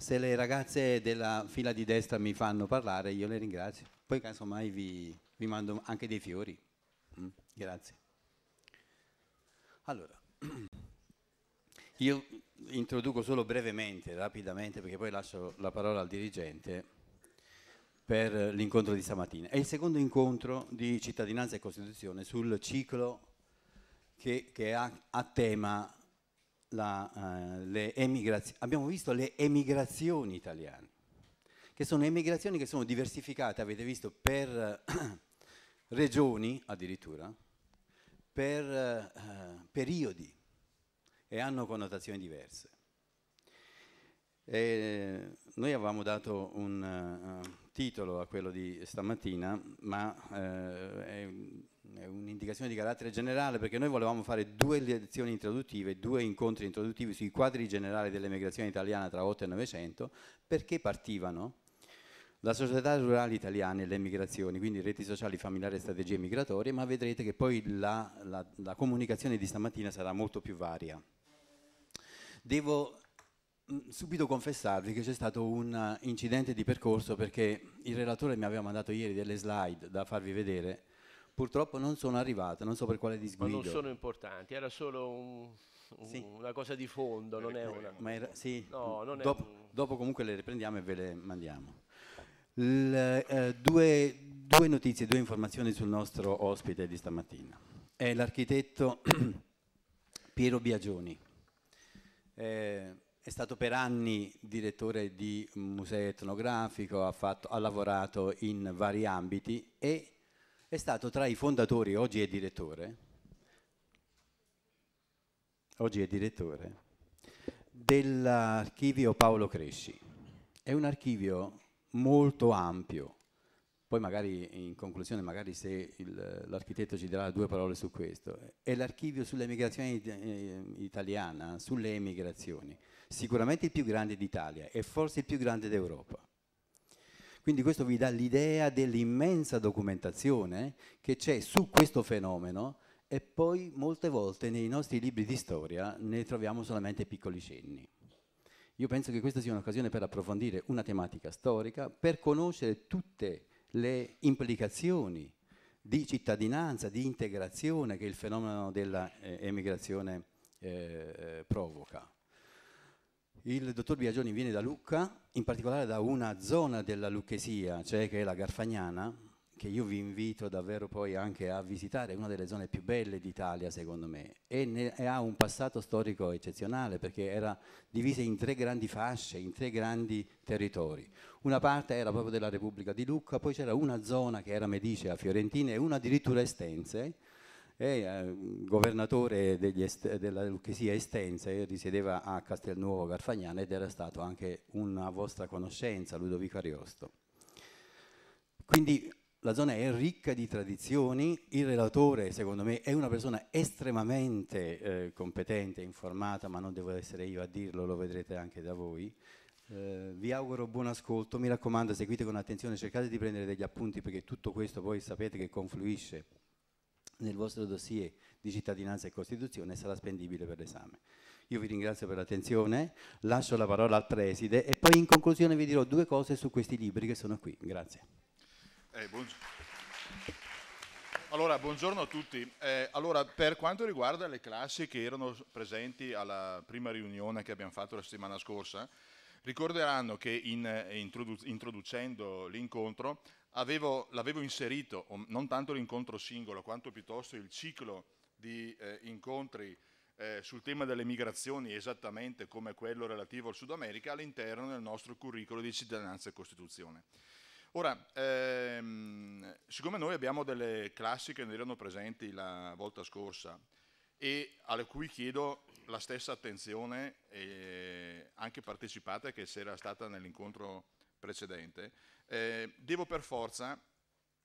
se le ragazze della fila di destra mi fanno parlare, io le ringrazio. Poi casomai vi, vi mando anche dei fiori. Mm, grazie. Allora, io introduco solo brevemente, rapidamente, perché poi lascio la parola al dirigente per l'incontro di stamattina. È il secondo incontro di cittadinanza e costituzione sul ciclo che, che ha a tema la, uh, le emigrazio- abbiamo visto le emigrazioni italiane, che sono emigrazioni che sono diversificate, avete visto, per eh, regioni addirittura, per uh, periodi e hanno connotazioni diverse. E noi avevamo dato un eh, titolo a quello di stamattina, ma eh, è, è un'indicazione di carattere generale perché noi volevamo fare due lezioni introduttive, due incontri introduttivi sui quadri generali dell'emigrazione italiana tra 8 e 900 perché partivano la società rurale italiana e le migrazioni, quindi reti sociali, familiari e strategie migratorie, ma vedrete che poi la, la, la comunicazione di stamattina sarà molto più varia. Devo Mm, subito confessarvi che c'è stato un eh, incidente di percorso perché il relatore mi aveva mandato ieri delle slide da farvi vedere, purtroppo non sono arrivate, non so per quale disguido. Ma non sono importanti, era solo un, un, sì. una cosa di fondo, non è eh, una... Ma era, sì, no, non dopo, dopo, comunque le riprendiamo e ve le mandiamo. L, eh, due, due notizie, due informazioni sul nostro ospite di stamattina. È l'architetto Piero Biagioni. Eh, è stato per anni direttore di museo etnografico, ha, fatto, ha, lavorato in vari ambiti e è stato tra i fondatori, oggi è direttore, oggi è direttore dell'archivio Paolo Cresci. È un archivio molto ampio, poi magari in conclusione, magari se l'architetto ci darà due parole su questo, è l'archivio sull'emigrazione eh, italiana, sulle emigrazioni sicuramente il più grande d'Italia e forse il più grande d'Europa. Quindi questo vi dà l'idea dell'immensa documentazione che c'è su questo fenomeno e poi molte volte nei nostri libri di storia ne troviamo solamente piccoli cenni. Io penso che questa sia un'occasione per approfondire una tematica storica, per conoscere tutte le implicazioni di cittadinanza, di integrazione che il fenomeno dell'emigrazione eh, eh, provoca. Il dottor Biagioni viene da Lucca, in particolare da una zona della Lucchesia, cioè che è la Garfagnana, che io vi invito davvero poi anche a visitare, è una delle zone più belle d'Italia secondo me e, ne, e, ha un passato storico eccezionale perché era divisa in tre grandi fasce, in tre grandi territori. Una parte era proprio della Repubblica di Lucca, poi c'era una zona che era Medicea, Fiorentina e una addirittura Estense, è eh, governatore est- della Lucchesia Estense, risiedeva a Castelnuovo Garfagnana ed era stato anche una vostra conoscenza, Ludovico Ariosto. Quindi la zona è ricca di tradizioni, il relatore secondo me è una persona estremamente eh, competente, informata, ma non devo essere io a dirlo, lo vedrete anche da voi. Eh, vi auguro buon ascolto, mi raccomando seguite con attenzione, cercate di prendere degli appunti perché tutto questo poi sapete che confluisce nel vostro dossier di cittadinanza e Costituzione sarà spendibile per l'esame. Io vi ringrazio per l'attenzione, lascio la parola al preside e poi in conclusione vi dirò due cose su questi libri che sono qui. Grazie. Eh, buongiorno. Allora, buongiorno a tutti. Eh, allora, per quanto riguarda le classi che erano presenti alla prima riunione che abbiamo fatto la settimana scorsa, ricorderanno che in, eh, introdu introducendo l'incontro l'avevo inserito, non tanto l'incontro singolo, quanto piuttosto il ciclo di eh, incontri eh, sul tema delle migrazioni, esattamente come quello relativo al Sud America, all'interno del nostro curriculum di cittadinanza e Costituzione. Ora, ehm, siccome noi abbiamo delle classi che non erano presenti la volta scorsa e alle cui chiedo la stessa attenzione eh, anche partecipata che c'era stata nell'incontro precedente, eh, devo per forza,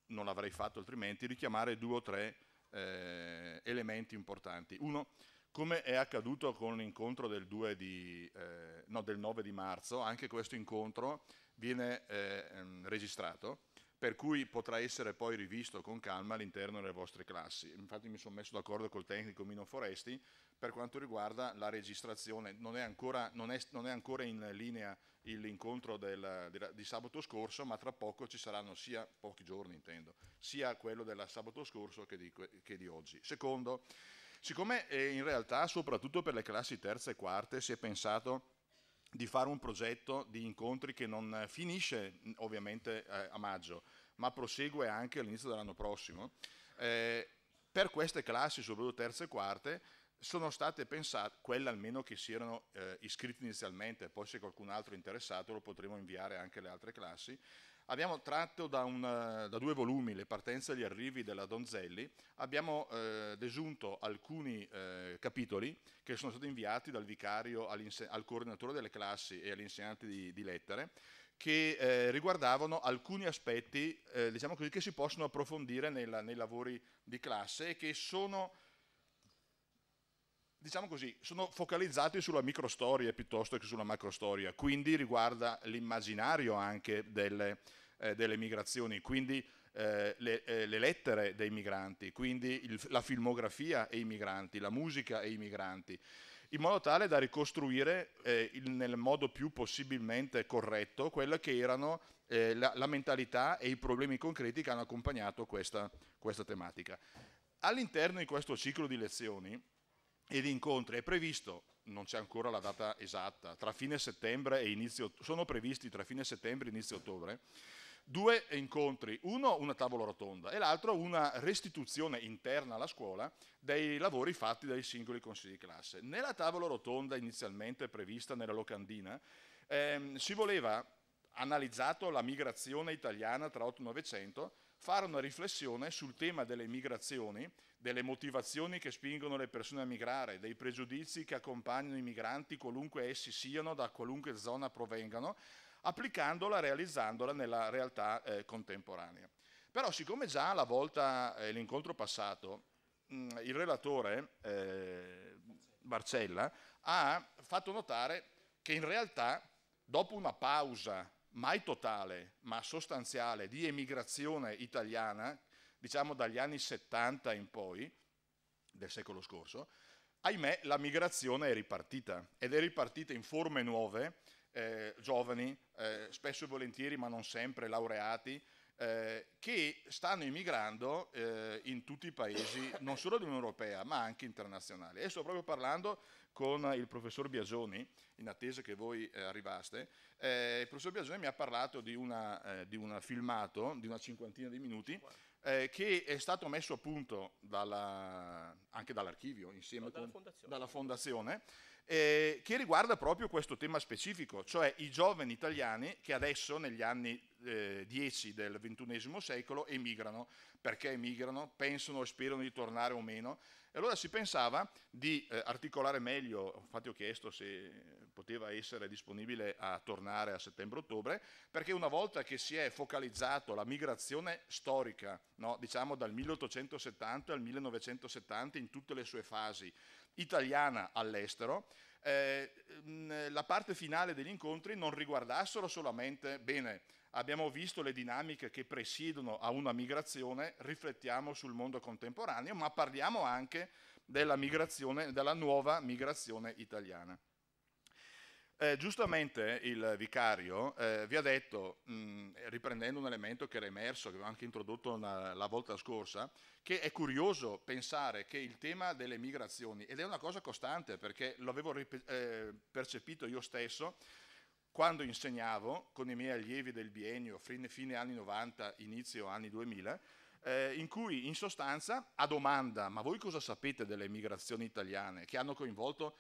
non l'avrei fatto altrimenti, richiamare due o tre eh, elementi importanti. Uno, come è accaduto con l'incontro del, eh, no, del 9 di marzo, anche questo incontro viene eh, ehm, registrato, per cui potrà essere poi rivisto con calma all'interno delle vostre classi. Infatti mi sono messo d'accordo col tecnico Mino Foresti per quanto riguarda la registrazione. Non è ancora, non è, non è ancora in linea l'incontro di sabato scorso, ma tra poco ci saranno sia, pochi giorni intendo, sia quello del sabato scorso che di, che di oggi. Secondo, siccome eh, in realtà soprattutto per le classi terze e quarte si è pensato di fare un progetto di incontri che non finisce ovviamente eh, a maggio, ma prosegue anche all'inizio dell'anno prossimo. Eh, per queste classi, soprattutto terze e quarte, sono state pensate, quelle almeno che si erano eh, iscritte inizialmente, poi se qualcun altro è interessato lo potremo inviare anche alle altre classi, abbiamo tratto da, un, eh, da, due volumi le partenze e gli arrivi della Donzelli, abbiamo eh, desunto alcuni eh, capitoli che sono stati inviati dal vicario al coordinatore delle classi e all'insegnante di, di, lettere che eh, riguardavano alcuni aspetti eh, diciamo così, che si possono approfondire nella, nei lavori di classe e che sono diciamo così, sono focalizzati sulla microstoria piuttosto che sulla macrostoria, quindi riguarda l'immaginario anche delle, eh, delle migrazioni, quindi eh, le, eh, le, lettere dei migranti, quindi il, la filmografia e i migranti, la musica e i migranti, in modo tale da ricostruire eh, il, nel modo più possibilmente corretto quella che erano eh, la, la, mentalità e i problemi concreti che hanno accompagnato questa, questa tematica. All'interno di questo ciclo di lezioni, ed incontri è previsto, non c'è ancora la data esatta, tra fine settembre e inizio, sono previsti tra fine settembre e inizio ottobre, due incontri, uno una tavola rotonda e l'altro una restituzione interna alla scuola dei lavori fatti dai singoli consigli di classe. Nella tavola rotonda inizialmente prevista nella locandina ehm, si voleva analizzato la migrazione italiana tra 8 e 900 fare una riflessione sul tema delle migrazioni, delle motivazioni che spingono le persone a migrare, dei pregiudizi che accompagnano i migranti qualunque essi siano, da qualunque zona provengano, applicandola, realizzandola nella realtà eh, contemporanea. Però siccome già la volta, eh, l'incontro passato, mh, mm, il relatore eh, Marcella ha fatto notare che in realtà dopo una pausa mai totale, ma sostanziale, di emigrazione italiana, diciamo dagli anni 70 in poi, del secolo scorso, ahimè la migrazione è ripartita ed è ripartita in forme nuove, eh, giovani, eh, spesso e volentieri, ma non sempre, laureati, eh, che stanno immigrando eh, in tutti i paesi, non solo dell'Unione Europea, ma anche internazionali. E sto proprio parlando con il professor Biagioni, in attesa che voi eh, arrivaste. Eh, il professor Biagioni mi ha parlato eh, di un filmato di una cinquantina di minuti. Eh, che è stato messo a punto dalla, anche dall'archivio insieme no, dalla, con, fondazione. dalla, fondazione eh, che riguarda proprio questo tema specifico, cioè i giovani italiani che adesso negli anni eh, del XXI secolo emigrano. Perché emigrano? Pensano e sperano di tornare o meno? E allora si pensava di eh, articolare meglio, infatti ho chiesto se poteva essere disponibile a tornare a settembre-ottobre, perché una volta che si è focalizzato la migrazione storica, no, diciamo dal 1870 al 1970 in tutte le sue fasi, italiana all'estero, eh, la parte finale degli incontri non riguardassero solamente, bene, abbiamo visto le dinamiche che presiedono a una migrazione, riflettiamo sul mondo contemporaneo, ma parliamo anche della, migrazione, della nuova migrazione italiana. Eh, giustamente il vicario eh, vi ha detto, mh, mm, riprendendo un elemento che era emerso, che avevo anche introdotto una, la volta scorsa, che è curioso pensare che il tema delle migrazioni, ed è una cosa costante perché l'avevo rip- eh, percepito io stesso quando insegnavo con i miei allievi del biennio, fine, fine anni 90, inizio anni 2000, eh, in cui in sostanza a domanda, ma voi cosa sapete delle migrazioni italiane che hanno coinvolto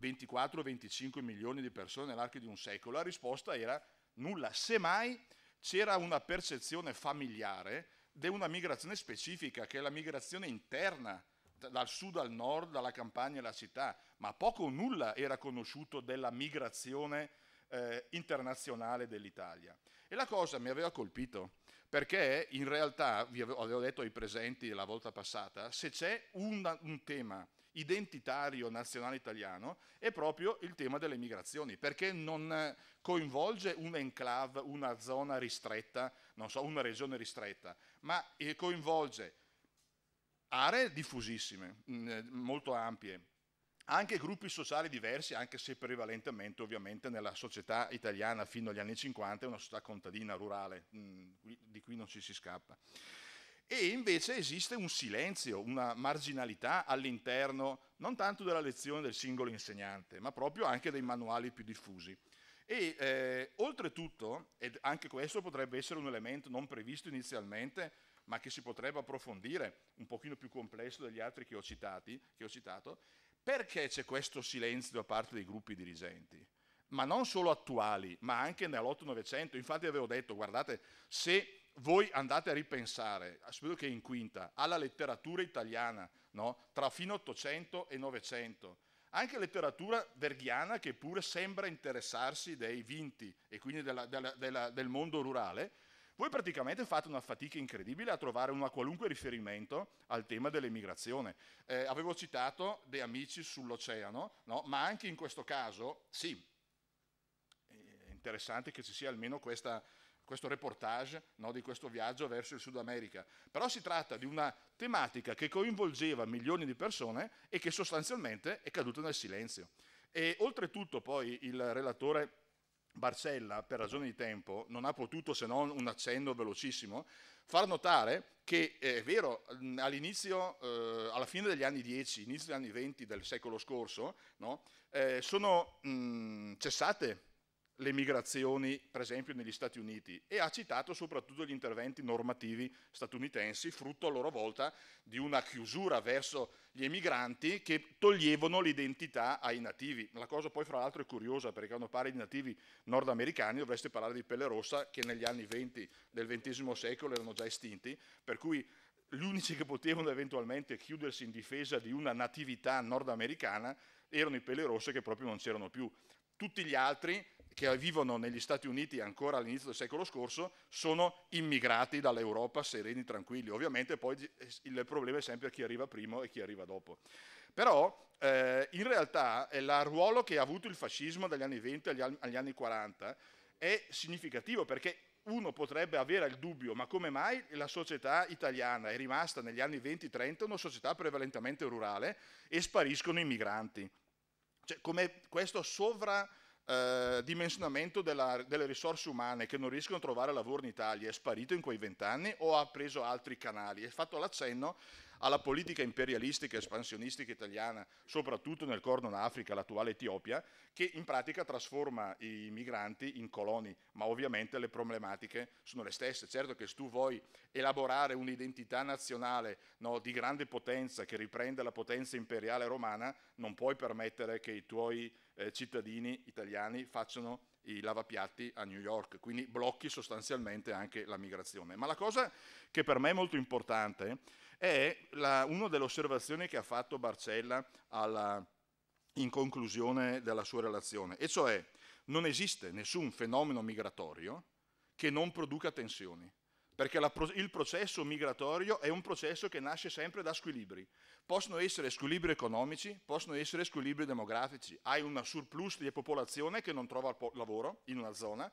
24-25 milioni di persone nell'arco di un secolo? La risposta era nulla, semmai c'era una percezione familiare di una migrazione specifica, che è la migrazione interna dal sud al nord, dalla campagna alla città, ma poco o nulla era conosciuto della migrazione eh, internazionale dell'Italia. E la cosa mi aveva colpito, perché in realtà, vi avevo, detto ai presenti la volta passata, se c'è un, un tema identitario nazionale italiano è proprio il tema delle migrazioni, perché non eh, coinvolge un enclave, una zona ristretta, non so, una regione ristretta, ma eh, coinvolge aree diffusissime, mm, eh, molto ampie, anche gruppi sociali diversi, anche se prevalentemente ovviamente nella società italiana fino agli anni 50 è una società contadina, rurale, mm, di qui non ci si scappa. E invece esiste un silenzio, una marginalità all'interno non tanto della lezione del singolo insegnante, ma proprio anche dei manuali più diffusi. E eh, oltretutto, e anche questo potrebbe essere un elemento non previsto inizialmente, ma che si potrebbe approfondire, un pochino più complesso degli altri che ho, citati, che ho citato, perché c'è questo silenzio da parte dei gruppi dirigenti? Ma non solo attuali, ma anche nell'8-900. Infatti avevo detto, guardate, se voi andate a ripensare, spero che in quinta, alla letteratura italiana, no? tra fine 800 e 900, anche letteratura verghiana che pure sembra interessarsi dei vinti e quindi della, della, della, del mondo rurale, voi praticamente fate una fatica incredibile a trovare un qualunque riferimento al tema dell'emigrazione. Eh, avevo citato De Amici sull'oceano, no? ma anche in questo caso, sì, è interessante che ci sia almeno questa, questo reportage no, di questo viaggio verso il Sud America. Però si tratta di una tematica che coinvolgeva milioni di persone e che sostanzialmente è caduta nel silenzio. E oltretutto poi il relatore Barcella, per ragioni di tempo, non ha potuto, se non un accenno velocissimo, far notare che eh, è vero, all'inizio, eh, alla fine degli anni 10, inizio degli anni 20 del secolo scorso, no, eh, sono mh, cessate le migrazioni, per esempio, negli Stati Uniti e ha citato soprattutto gli interventi normativi statunitensi, frutto a loro volta di una chiusura verso gli emigranti che toglievano l'identità ai nativi. La cosa poi, fra l'altro, è curiosa perché quando parli di nativi nordamericani dovreste parlare di pelle rossa che negli anni 20 del XX secolo erano già estinti, per cui gli unici che potevano eventualmente chiudersi in difesa di una natività nordamericana erano i pelle rosse che proprio non c'erano più. Tutti gli altri che vivono negli Stati Uniti ancora all'inizio del secolo scorso sono immigrati dall'Europa sereni, tranquilli. Ovviamente poi eh, il problema è sempre chi arriva prima e chi arriva dopo. Però eh, in realtà il eh, ruolo che ha avuto il fascismo dagli anni 20 agli, agli anni 40 è significativo perché uno potrebbe avere il dubbio, ma come mai la società italiana è rimasta negli anni 20-30 una società prevalentemente rurale e spariscono i migranti? Cioè, come questo sovra eh, dimensionamento della, delle risorse umane che non riescono a trovare lavoro in Italia è sparito in quei vent'anni o ha preso altri canali? È fatto l'accenno alla politica imperialistica e espansionistica italiana, soprattutto nel Corno d'Africa, l'attuale Etiopia, che in pratica trasforma i migranti in coloni, ma ovviamente le problematiche sono le stesse. Certo che se tu vuoi elaborare un'identità nazionale no, di grande potenza che riprende la potenza imperiale romana, non puoi permettere che i tuoi eh, cittadini italiani facciano i lavapiatti a New York, quindi blocchi sostanzialmente anche la migrazione. Ma la cosa che per me è molto importante è la, una delle osservazioni che ha fatto Barcella alla, in conclusione della sua relazione, e cioè non esiste nessun fenomeno migratorio che non produca tensioni perché la, il processo migratorio è un processo che nasce sempre da squilibri. Possono essere squilibri economici, possono essere squilibri demografici. Hai un surplus di popolazione che non trova lavoro in una zona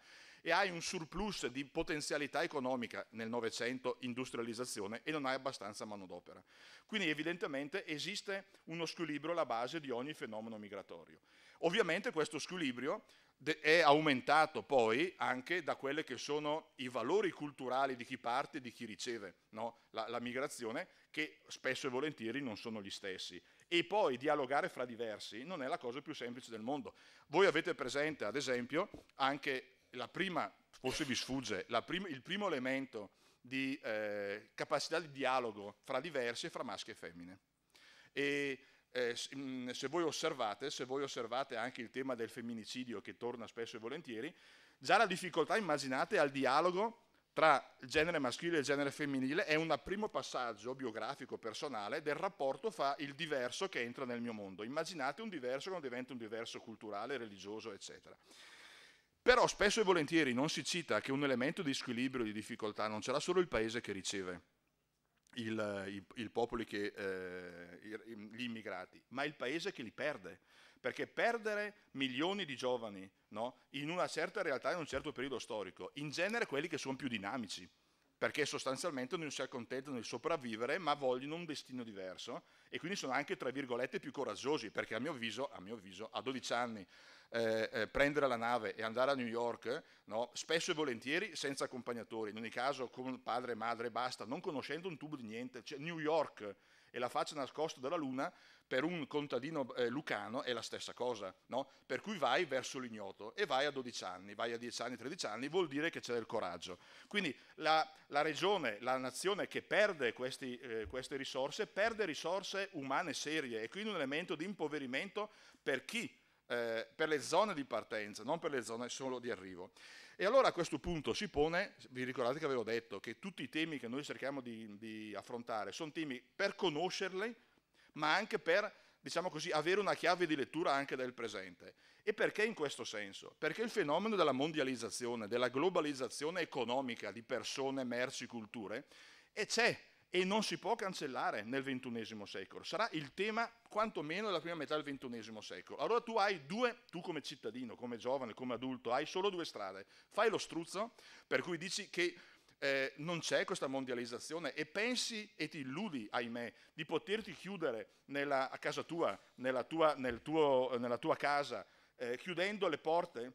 e hai un surplus di potenzialità economica nel Novecento, industrializzazione, e non hai abbastanza manodopera. Quindi evidentemente esiste uno squilibrio alla base di ogni fenomeno migratorio. Ovviamente questo squilibrio è aumentato poi anche da quelli che sono i valori culturali di chi parte e di chi riceve no? la, la, migrazione, che spesso e volentieri non sono gli stessi. E poi dialogare fra diversi non è la cosa più semplice del mondo. Voi avete presente, ad esempio, anche la prima, forse vi sfugge, prim il primo elemento di eh, capacità di dialogo fra diversi e fra maschi e femmine. E eh, mm, se, voi osservate, se voi osservate anche il tema del femminicidio che torna spesso e volentieri, già la difficoltà immaginate al dialogo tra il genere maschile e il genere femminile è un primo passaggio biografico personale del rapporto fra il diverso che entra nel mio mondo. Immaginate un diverso quando diventa un diverso culturale, religioso, eccetera. Però spesso e volentieri non si cita che un elemento di squilibrio, di difficoltà, non ce l'ha solo il paese che riceve, il, il, il popoli che, eh, gli immigrati, ma il paese che li perde. Perché perdere milioni di giovani no, in una certa realtà, in un certo periodo storico, in genere quelli che sono più dinamici, perché sostanzialmente non si accontentano di sopravvivere ma vogliono un destino diverso e quindi sono anche tra virgolette più coraggiosi perché a mio avviso, a, mio avviso, a 12 anni eh, eh, prendere la nave e andare a New York no, spesso e volentieri senza accompagnatori, in ogni caso con padre e madre basta, non conoscendo un tubo di niente, cioè New York e la faccia nascosta dalla luna per un contadino eh, lucano è la stessa cosa, no? Per cui vai verso l'ignoto e vai a 12 anni, vai a 10 anni, 13 anni, vuol dire che c'è del coraggio. Quindi la, la regione, la nazione che perde questi, eh, queste risorse, perde risorse umane serie e quindi un elemento di impoverimento per chi? Eh, per le zone di partenza, non per le zone solo di arrivo. E allora a questo punto si pone, vi ricordate che avevo detto che tutti i temi che noi cerchiamo di, di affrontare sono temi per conoscerli, ma anche per, diciamo così, avere una chiave di lettura anche del presente. E perché in questo senso? Perché il fenomeno della mondializzazione, della globalizzazione economica di persone, merci, culture, c'è, e non si può cancellare nel ventunesimo secolo, sarà il tema quantomeno della prima metà del ventunesimo secolo. Allora tu hai due, tu come cittadino, come giovane, come adulto, hai solo due strade. Fai lo struzzo, per cui dici che eh, non c'è questa mondializzazione e pensi e ti illudi, ahimè, di poterti chiudere nella, a casa tua, nella tua, nel tuo, nella tua casa, eh, chiudendo le porte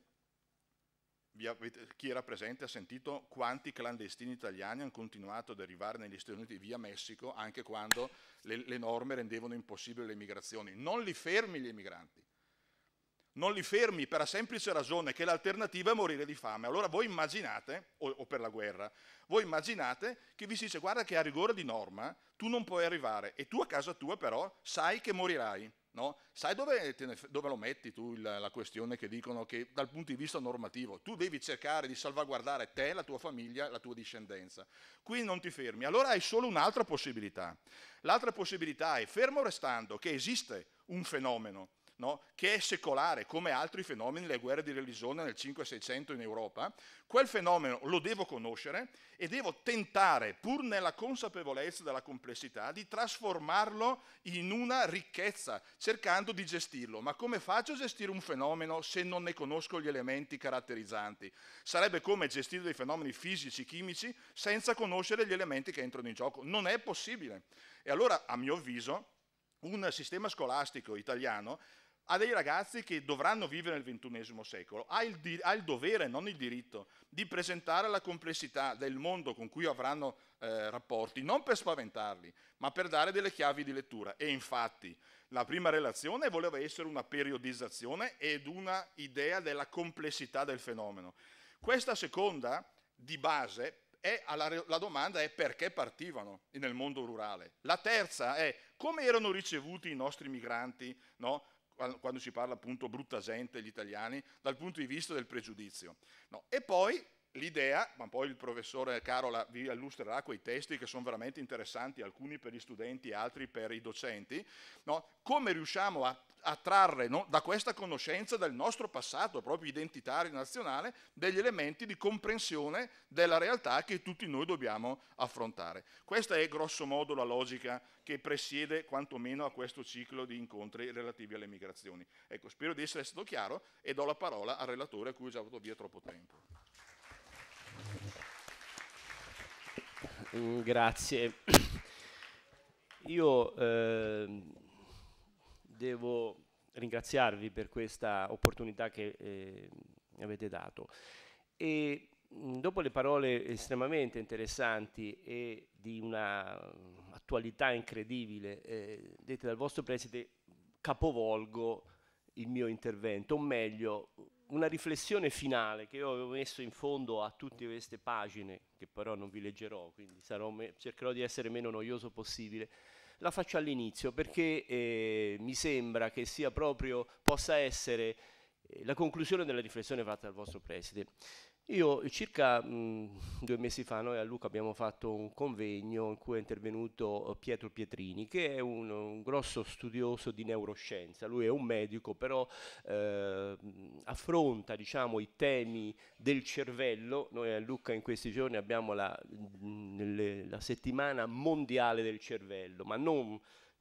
chi era presente ha sentito quanti clandestini italiani hanno continuato ad arrivare negli Stati Uniti via Messico anche quando le, le norme rendevano impossibile le migrazioni. Non li fermi gli emigranti, non li fermi per la semplice ragione che l'alternativa è morire di fame. Allora voi immaginate, o, o, per la guerra, voi immaginate che vi si dice guarda che a rigore di norma tu non puoi arrivare e tu a casa tua però sai che morirai. No? Sai dove, ne, dove, lo metti tu il, la questione che dicono che dal punto di vista normativo tu devi cercare di salvaguardare te, la tua famiglia, la tua discendenza. Qui non ti fermi. Allora hai solo un'altra possibilità. L'altra possibilità è, fermo restando che esiste un fenomeno no? che è secolare come altri fenomeni, le guerre di religione nel 5-600 in Europa, quel fenomeno lo devo conoscere e devo tentare, pur nella consapevolezza della complessità, di trasformarlo in una ricchezza, cercando di gestirlo. Ma come faccio a gestire un fenomeno se non ne conosco gli elementi caratterizzanti? Sarebbe come gestire dei fenomeni fisici, chimici, senza conoscere gli elementi che entrano in gioco. Non è possibile. E allora, a mio avviso, un sistema scolastico italiano a dei ragazzi che dovranno vivere nel XXI secolo, ha il, di- ha il, dovere, non il diritto, di presentare la complessità del mondo con cui avranno eh, rapporti, non per spaventarli, ma per dare delle chiavi di lettura. E infatti la prima relazione voleva essere una periodizzazione ed una idea della complessità del fenomeno. Questa seconda, di base, è alla, la domanda è perché partivano nel mondo rurale. La terza è come erano ricevuti i nostri migranti no? quando si parla appunto brutta gente, gli italiani, dal punto di vista del pregiudizio. No. E poi l'idea, ma poi il professore Carola vi illustrerà quei testi che sono veramente interessanti, alcuni per gli studenti, altri per i docenti, no? come riusciamo a attrarre no, da questa conoscenza del nostro passato proprio identitario nazionale degli elementi di comprensione della realtà che tutti noi dobbiamo affrontare. Questa è grosso modo la logica che presiede quantomeno a questo ciclo di incontri relativi alle migrazioni. Ecco, spero di essere stato chiaro e do la parola al relatore a cui ho già avuto via troppo tempo. Mm, grazie. Io eh devo ringraziarvi per questa opportunità che eh, avete dato. E dopo le parole estremamente interessanti e di una attualità incredibile eh, dette dal vostro preside, capovolgo il mio intervento, o meglio, una riflessione finale che io avevo messo in fondo a tutte queste pagine, che però non vi leggerò, quindi sarò, cercherò di essere meno noioso possibile la faccio all'inizio perché eh, mi sembra che sia proprio, possa essere eh, la conclusione della riflessione fatta dal vostro Presidente. Io circa mh, mm, due mesi fa noi a Luca abbiamo fatto un convegno in cui è intervenuto eh, Pietro Pietrini, che è un, un grosso studioso di neuroscienza. Lui è un medico, però eh, affronta diciamo, i temi del cervello. Noi a Luca in questi giorni abbiamo la, mh, mm, la settimana mondiale del cervello, ma non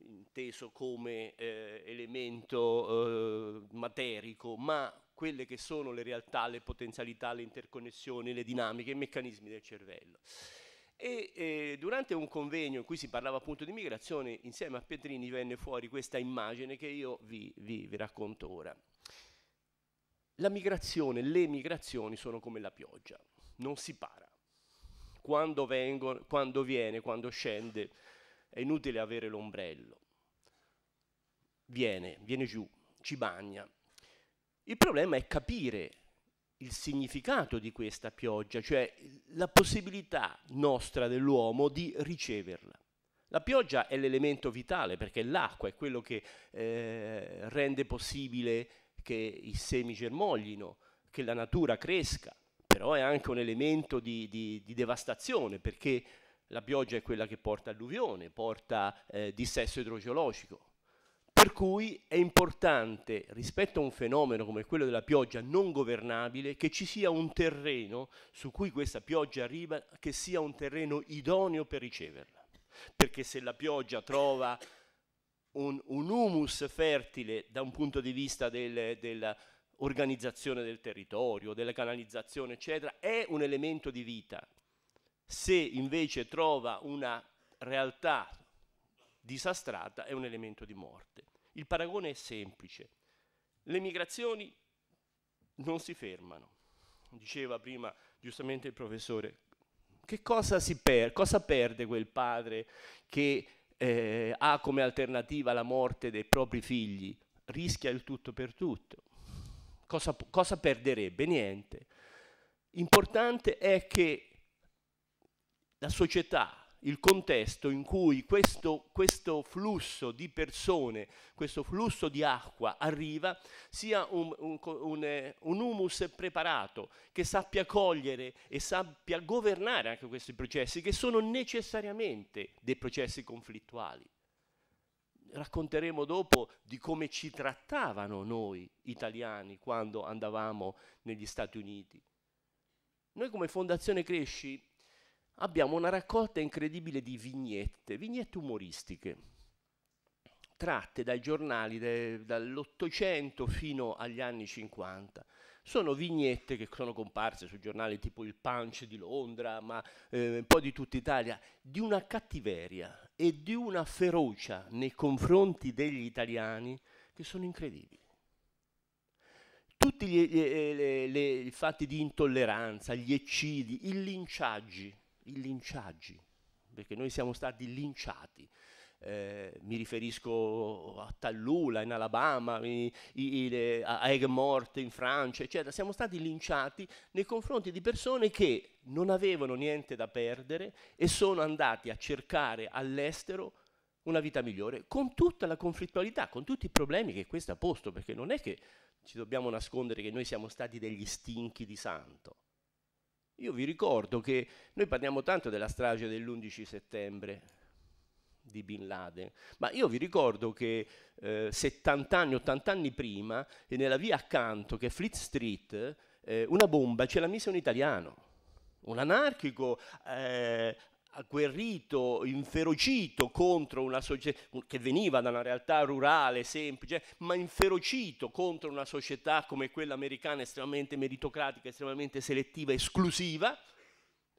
inteso come eh, elemento eh, materico, ma quelle che sono le realtà, le potenzialità, le interconnessioni, le dinamiche, i meccanismi del cervello. E eh, durante un convegno in cui si parlava appunto di migrazione, insieme a Pietrini venne fuori questa immagine che io vi, vi, vi racconto ora. La migrazione, le migrazioni sono come la pioggia, non si para. Quando, vengono, quando viene, quando scende, è inutile avere l'ombrello. Viene, viene giù, ci bagna, il problema è capire il significato di questa pioggia, cioè la possibilità nostra dell'uomo di riceverla. La pioggia è l'elemento vitale perché l'acqua è quello che eh, rende possibile che i semi germoglino, che la natura cresca, però è anche un elemento di, di, di devastazione perché la pioggia è quella che porta alluvione, porta eh, dissesso idrogeologico, per cui è importante, rispetto a un fenomeno come quello della pioggia non governabile, che ci sia un terreno su cui questa pioggia arriva, che sia un terreno idoneo per riceverla. Perché se la pioggia trova un, un humus fertile da un punto di vista del, della del territorio, della canalizzazione, eccetera, è un elemento di vita. Se invece trova una realtà disastrata è un elemento di morte. Il paragone è semplice. Le migrazioni non si fermano. Diceva prima giustamente il professore, che cosa si perde? Cosa perde quel padre che eh, ha come alternativa la morte dei propri figli? Rischia il tutto per tutto. cosa, cosa perderebbe? Niente. Importante è che la società, il contesto in cui questo, questo, flusso di persone, questo flusso di acqua arriva, sia un, un, un, eh, un, humus preparato che sappia cogliere e sappia governare anche questi processi che sono necessariamente dei processi conflittuali. Racconteremo dopo di come ci trattavano noi italiani quando andavamo negli Stati Uniti. Noi come Fondazione Cresci abbiamo una raccolta incredibile di vignette, vignette umoristiche, tratte dai giornali de, dall'Ottocento fino agli anni 50. Sono vignette che sono comparse su giornali tipo il Punch di Londra, ma eh, un po' di tutta Italia, di una cattiveria e di una ferocia nei confronti degli italiani che sono incredibili tutti eh, i fatti di intolleranza, gli eccidi, i linciaggi i linciaggi, perché noi siamo stati linciati. Eh, mi riferisco a Tallula in Alabama, i, i, le, a Aigues in Francia, eccetera. Siamo stati linciati nei confronti di persone che non avevano niente da perdere e sono andati a cercare all'estero una vita migliore, con tutta la conflittualità, con tutti i problemi che questo ha posto, perché non è che ci dobbiamo nascondere che noi siamo stati degli stinchi di santo. Io vi ricordo che noi parliamo tanto della strage dell'11 settembre di Bin Laden, ma io vi ricordo che eh, 70 anni, 80 anni prima, nella via accanto, che è Fleet Street, eh, una bomba ce l'ha mise un italiano, un anarchico eh, agguerrito, inferocito contro una società che veniva da una realtà rurale, semplice, ma inferocito contro una società come quella americana estremamente meritocratica, estremamente selettiva, esclusiva,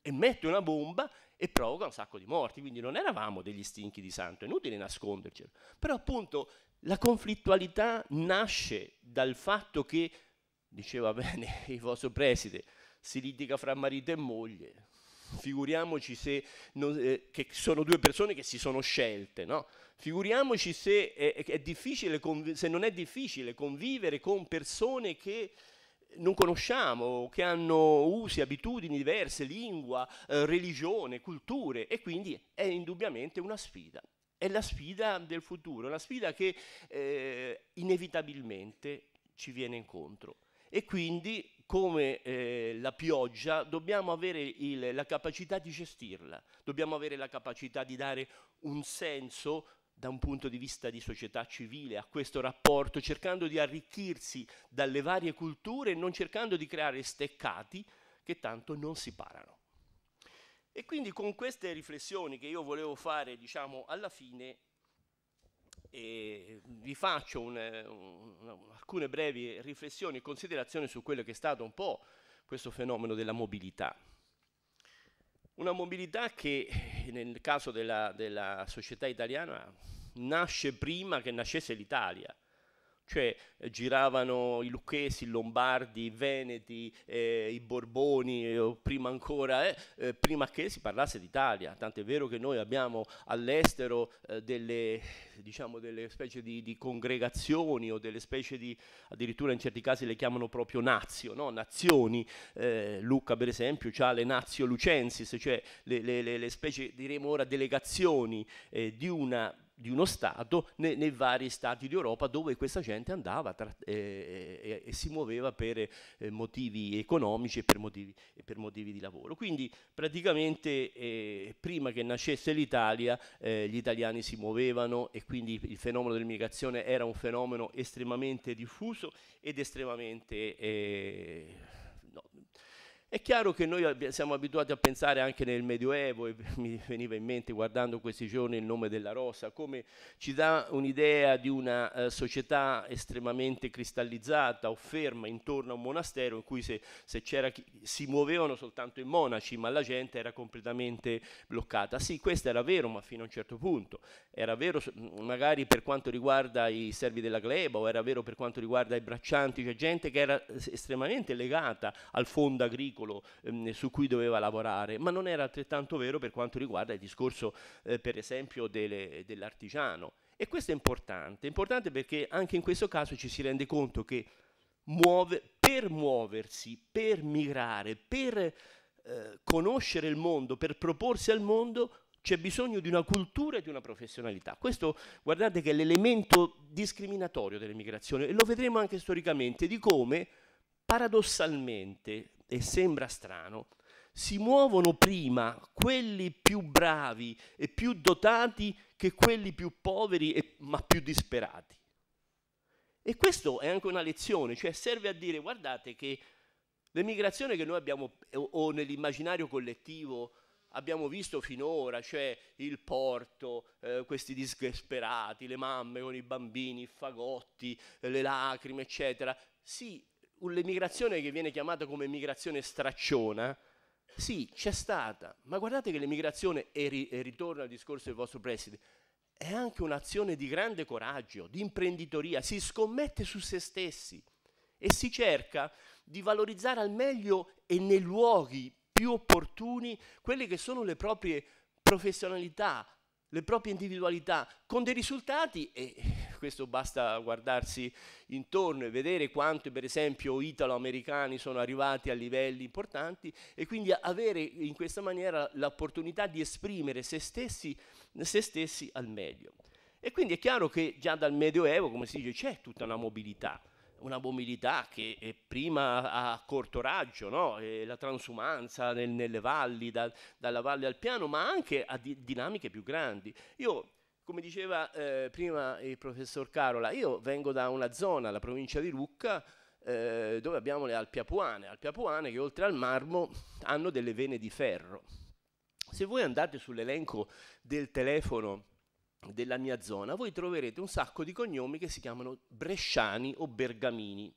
e mette una bomba e provoca un sacco di morti. Quindi non eravamo degli stinchi di santo, è inutile nascondercelo. Però appunto la conflittualità nasce dal fatto che, diceva bene il vostro preside, si litiga fra marito e moglie, figuriamoci se non, eh, che sono due persone che si sono scelte, no? figuriamoci se, è, è difficile se non è difficile convivere con persone che non conosciamo, che hanno usi, abitudini diverse, lingua, eh, religione, culture e quindi è indubbiamente una sfida. È la sfida del futuro, è una sfida che eh, inevitabilmente ci viene incontro e quindi come eh, la pioggia dobbiamo avere il, la capacità di gestirla, dobbiamo avere la capacità di dare un senso da un punto di vista di società civile a questo rapporto, cercando di arricchirsi dalle varie culture e non cercando di creare steccati che tanto non si parano. E quindi con queste riflessioni che io volevo fare, diciamo, alla fine e vi faccio un, un, alcune brevi riflessioni e considerazioni su quello che è stato un po' questo fenomeno della mobilità. Una mobilità che eh, nel caso della, della società italiana nasce prima che nascesse l'Italia cioè eh, giravano i lucchesi, i lombardi, i veneti, eh, i borboni, eh, prima ancora, eh, eh, prima che si parlasse d'Italia, tant'è vero che noi abbiamo all'estero eh, delle, diciamo, delle specie di, di, congregazioni o delle specie di, addirittura in certi casi le chiamano proprio nazio, no? nazioni, Lucca per esempio ha le nazio lucensis, cioè le, le, le, specie, diremo ora, delegazioni di una di uno Stato nei, nei vari Stati d'Europa dove questa gente andava tra, eh, eh, e si muoveva per eh, motivi economici e per motivi, e per motivi, di lavoro. Quindi praticamente eh, prima che nascesse l'Italia eh, gli italiani si muovevano e quindi il fenomeno dell'immigrazione era un fenomeno estremamente diffuso ed estremamente eh, è chiaro che noi siamo abituati a pensare anche nel Medioevo, e mi veniva in mente guardando questi giorni il nome della rosa, come ci dà un'idea di una eh, società estremamente cristallizzata o ferma intorno a un monastero in cui se, se chi, si muovevano soltanto i monaci, ma la gente era completamente bloccata. Sì, questo era vero, ma fino a un certo punto. Era vero magari per quanto riguarda i servi della gleba o era vero per quanto riguarda i braccianti, cioè gente che era estremamente legata al fondo agricolo articolo ehm, su cui doveva lavorare, ma non era altrettanto vero per quanto riguarda il discorso, eh, per esempio, dell'artigiano. E questo è importante, importante perché anche in questo caso ci si rende conto che muove, per muoversi, per migrare, per eh, conoscere il mondo, per proporsi al mondo, c'è bisogno di una cultura e di una professionalità. Questo, guardate, che è l'elemento discriminatorio dell'emigrazione e lo vedremo anche storicamente di come, paradossalmente, e sembra strano, si muovono prima quelli più bravi e più dotati che quelli più poveri e, ma più disperati. E questo è anche una lezione, cioè serve a dire guardate che l'emigrazione che noi abbiamo eh, o nell'immaginario collettivo abbiamo visto finora, cioè il porto, eh, questi disperati, le mamme con i bambini, i fagotti, eh, le lacrime, eccetera, sì, l'emigrazione che viene chiamata come migrazione stracciona, sì, c'è stata, ma guardate che l'emigrazione, e, ritorno al discorso del vostro preside, è anche un'azione di grande coraggio, di imprenditoria, si scommette su se stessi e si cerca di valorizzare al meglio e nei luoghi più opportuni quelle che sono le proprie professionalità, le proprie individualità, con dei risultati e questo basta guardarsi intorno e vedere quanto per esempio italo-americani sono arrivati a livelli importanti e quindi avere in questa maniera l'opportunità di esprimere se stessi, se stessi al meglio. E quindi è chiaro che già dal Medioevo, come si dice, c'è tutta una mobilità una mobilità che è eh, prima a corto raggio, no? la transumanza nel, nelle valli, da, dalla valle al piano, ma anche a di, dinamiche più grandi. Io come diceva eh, prima il professor Carola, io vengo da una zona, la provincia di Lucca, eh, dove abbiamo le Alpi Apuane, Alpi Apuane che oltre al marmo hanno delle vene di ferro. Se voi andate sull'elenco del telefono della mia zona, voi troverete un sacco di cognomi che si chiamano bresciani o bergamini.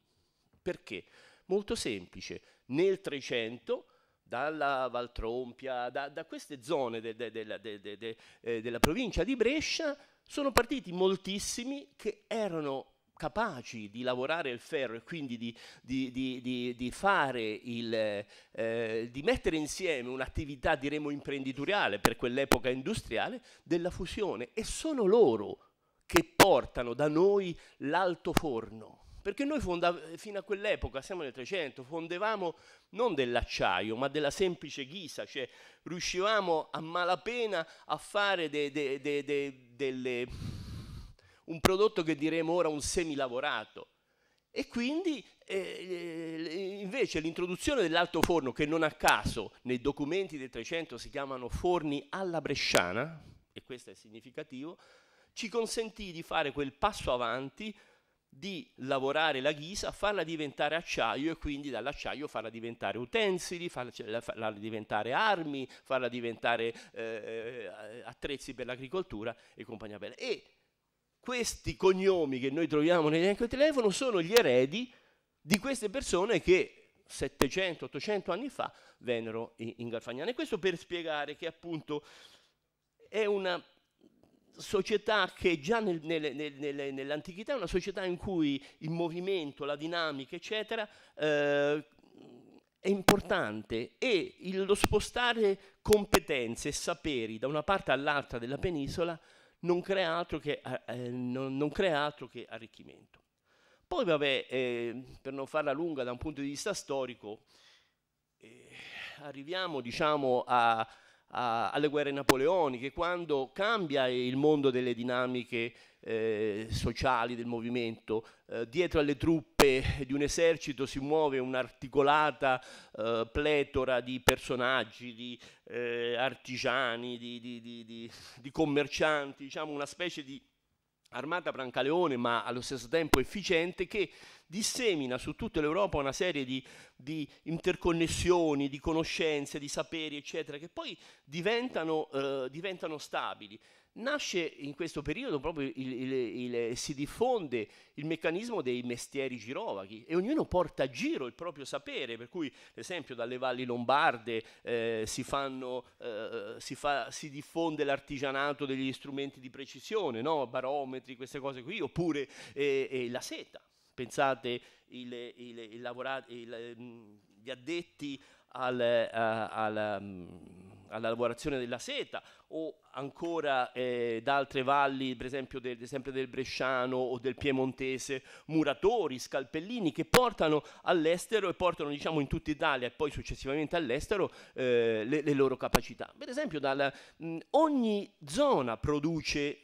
Perché? Molto semplice, nel 300 dalla Valtrompia, da, da queste zone de, de, de, eh, della provincia di Brescia, sono partiti moltissimi che erano capaci di lavorare il ferro e quindi di, di, di, di fare il, eh, di mettere insieme un'attività, diremo, imprenditoriale per quell'epoca industriale della fusione. E sono loro che portano da noi l'alto forno perché noi fino a quell'epoca, siamo nel 300, fondevamo non dell'acciaio, ma della semplice ghisa, cioè riuscivamo a malapena a fare de, de, de, delle, un prodotto che diremo ora un semilavorato. E quindi eh, eh, invece l'introduzione dell'alto forno, che non a caso nei documenti del 300 si chiamano forni alla bresciana, e questo è significativo, ci consentì di fare quel passo avanti di lavorare la ghisa, farla diventare acciaio e quindi dall'acciaio farla diventare utensili, farla, cioè, farla diventare armi, farla diventare eh, attrezzi per l'agricoltura e compagnia bella. E questi cognomi che noi troviamo nell'elenco del telefono sono gli eredi di queste persone che 700-800 anni fa vennero in, in Garfagnano. E questo per spiegare che appunto è una società che già nel, nel, nel, nell'antichità è una società in cui il movimento, la dinamica, eccetera, eh, è importante e il, lo spostare competenze e saperi da una parte all'altra della penisola non crea altro che, eh, eh non, non crea altro che arricchimento. Poi, vabbè, eh, per non farla lunga da un punto di vista storico, eh, arriviamo diciamo, a, a, alle guerre napoleoniche, quando cambia il mondo delle dinamiche eh, sociali del movimento. Eh, dietro alle truppe di un esercito si muove un'articolata eh, pletora di personaggi, di eh, artigiani, di, di, di, di commercianti, diciamo una specie di armata brancaleone ma allo stesso tempo efficiente che dissemina su tutta l'Europa una serie di, di interconnessioni, di conoscenze, di saperi, eccetera, che poi diventano, eh, diventano stabili. Nasce in questo periodo proprio il, il, il, si diffonde il meccanismo dei mestieri girovaghi e ognuno porta a giro il proprio sapere, per cui ad esempio dalle valli lombarde eh, si, fanno, eh, si, fa, si, diffonde l'artigianato degli strumenti di precisione, no? barometri, queste cose qui, oppure eh, la seta. Pensate lavorati, mm, gli addetti al, eh, al, al mm, alla lavorazione della seta o ancora eh, da altre valli, per esempio del, sempre del Bresciano o del Piemontese, muratori, scalpellini che portano all'estero e portano diciamo, in tutta Italia e poi successivamente all'estero eh, le, le, loro capacità. Per esempio dal, mh, ogni zona produce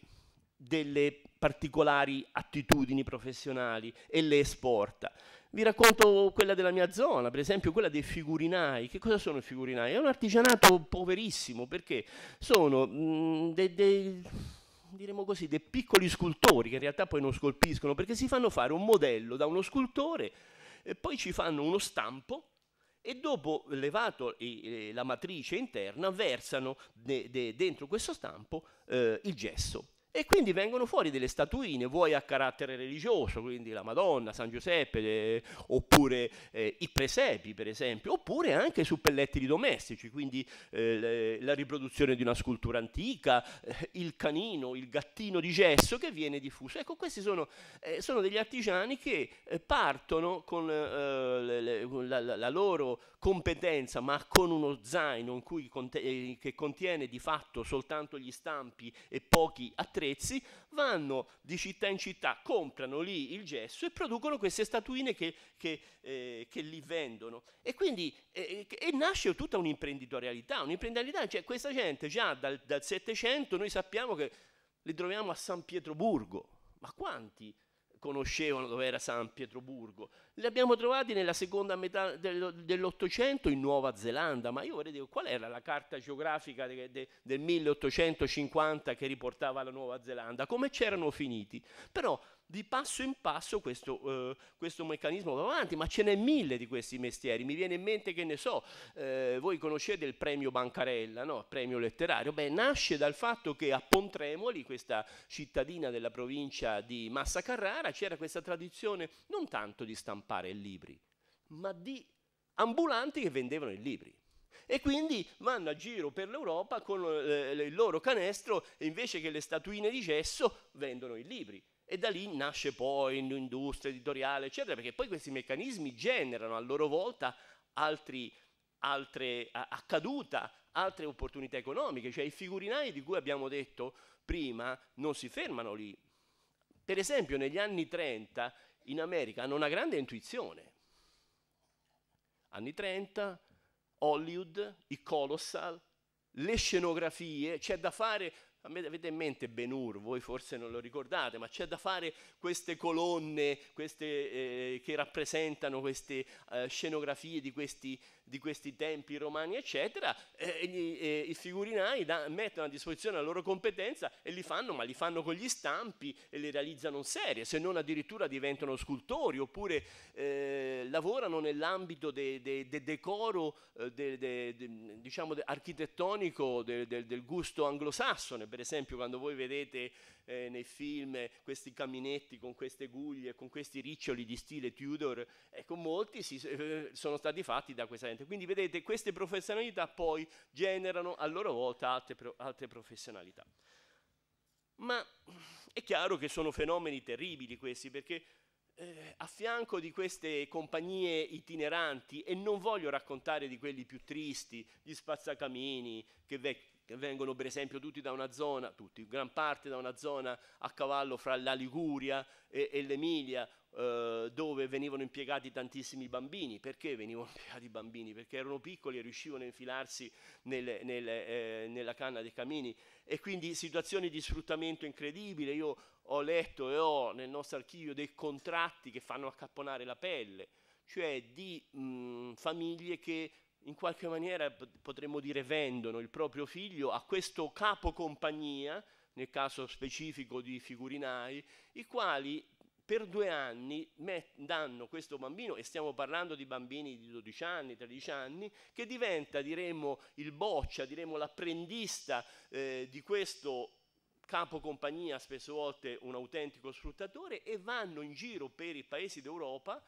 delle particolari attitudini professionali e le esporta. Vi racconto quella della mia zona, per esempio quella dei figurinai. Che cosa sono i figurinai? È un artigianato poverissimo perché sono dei... Mm, de, diremmo così, dei piccoli scultori che in realtà poi non scolpiscono perché si fanno fare un modello da uno scultore e poi ci fanno uno stampo e dopo levato eh, la matrice interna versano de, de, dentro questo stampo eh, il gesso e quindi vengono fuori delle statuine, vuoi a carattere religioso, quindi la Madonna, San Giuseppe, eh, oppure eh, i presepi, per esempio, oppure anche su pellettili domestici, quindi eh, la riproduzione di una scultura antica, eh, il canino, il gattino di gesso che viene diffuso. Ecco, questi sono, eh, sono degli artigiani che eh, partono con, le, con la, la, loro competenza, ma con uno zaino cont- che contiene di fatto soltanto gli stampi e pochi attrezzi attrezzi, vanno di città in città, comprano lì il gesso e producono queste statuine che, che, eh, che li vendono. E quindi eh, eh e nasce tutta un'imprenditorialità, un'imprenditorialità, cioè questa gente già dal, Settecento noi sappiamo che li troviamo a San Pietroburgo, ma quanti conoscevano dove era San Pietroburgo. Li abbiamo trovati nella seconda metà dell'Ottocento in Nuova Zelanda, ma io vorrei dire qual era la carta geografica de, de, del 1850 che riportava la Nuova Zelanda, come c'erano finiti. Però di passo in passo questo, eh, questo, meccanismo va avanti, ma ce n'è mille di questi mestieri, mi viene in mente che ne so, eh, voi conoscete il premio Bancarella, no? premio letterario, beh nasce dal fatto che a Pontremoli, questa cittadina della provincia di Massa Carrara, c'era questa tradizione non tanto di stampare libri, ma di ambulanti che vendevano i libri. E quindi vanno a giro per l'Europa con eh, il loro canestro e invece che le statuine di gesso vendono i libri. E da lì nasce poi l'industria editoriale, eccetera, perché poi questi meccanismi generano a loro volta altri, altre accaduta, altre opportunità economiche, cioè i figurinai di cui abbiamo detto prima non si fermano lì. Per esempio negli anni 30 in America hanno una grande intuizione. Anni 30, Hollywood, i colossal, le scenografie, c'è da fare avete in mente Benur, voi forse non lo ricordate, ma c'è da fare queste colonne queste, eh, che rappresentano queste eh, scenografie di questi di questi tempi romani, eccetera, eh, gli, eh, i figurinai da, mettono a disposizione la loro competenza e li fanno, ma li fanno con gli stampi e li realizzano in serie, se non addirittura diventano scultori oppure eh, lavorano nell'ambito del de, de decoro eh, de, diciamo, architettonico del gusto anglosassone, per esempio quando voi vedete eh, nei film, questi caminetti con queste guglie, con questi riccioli di stile Tudor, ecco molti si, eh, sono stati fatti da questa gente. Quindi vedete queste professionalità poi generano a loro volta altre, altre professionalità. Ma è chiaro che sono fenomeni terribili questi perché eh, a fianco di queste compagnie itineranti, e non voglio raccontare di quelli più tristi, gli spazzacamini, che che vengono per esempio tutti da una zona, tutti, gran parte da una zona a cavallo fra la Liguria e, e l'Emilia, eh, dove venivano impiegati tantissimi bambini. Perché venivano impiegati i bambini? Perché erano piccoli e riuscivano a infilarsi nelle, nelle, eh, nella canna dei camini. E quindi situazioni di sfruttamento incredibile. Io ho letto e ho nel nostro archivio dei contratti che fanno accapponare la pelle, cioè di mh, famiglie che in qualche maniera potremmo dire vendono il proprio figlio a questo capo compagnia, nel caso specifico di figurinai, i quali per due anni danno questo bambino, e stiamo parlando di bambini di 12 anni, 13 anni, che diventa, diremmo, il boccia, diremmo l'apprendista eh, di questo capo compagnia, spesso volte un autentico sfruttatore, e vanno in giro per i paesi d'Europa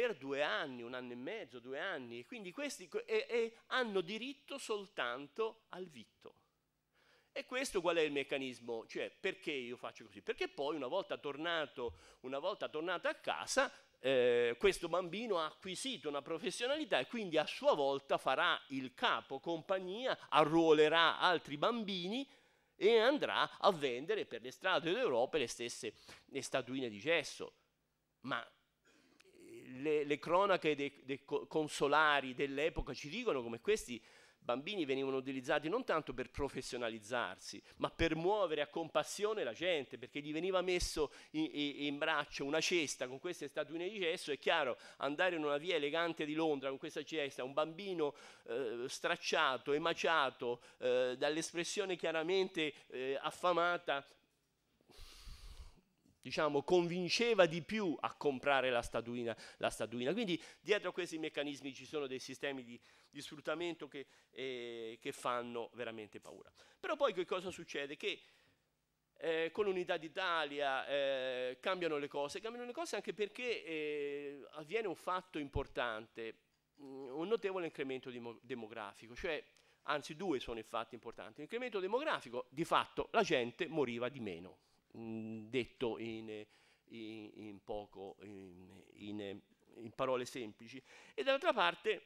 per due anni, un anno e mezzo, due anni, e quindi questi e, e hanno diritto soltanto al vitto. E questo qual è il meccanismo? Cioè, perché io faccio così? Perché poi una volta tornato, una volta tornato a casa, eh, questo bambino ha acquisito una professionalità e quindi a sua volta farà il capo compagnia, arruolerà altri bambini e andrà a vendere per le strade d'Europa le stesse le statuine di gesso. Ma le, le cronache dei, dei consolari dell'epoca ci dicono come questi bambini venivano utilizzati non tanto per professionalizzarsi, ma per muovere a compassione la gente, perché gli veniva messo in, in, in braccio una cesta con queste statuine di gesso, è chiaro, andare in una via elegante di Londra con questa cesta, un bambino eh, stracciato, emaciato, eh, dall'espressione chiaramente eh, affamata, diciamo, convinceva di più a comprare la statuina, la statuina. Quindi dietro a questi meccanismi ci sono dei sistemi di, di sfruttamento che, eh, che, fanno veramente paura. Però poi che cosa succede? Che eh, con l'unità d'Italia eh, cambiano le cose, cambiano le cose anche perché eh, avviene un fatto importante, mm, un notevole incremento demografico, cioè anzi due sono i fatti importanti. L'incremento demografico, di fatto la gente moriva di meno. Mm, detto in, eh, in, in, poco, eh, in, parole semplici. E dall'altra parte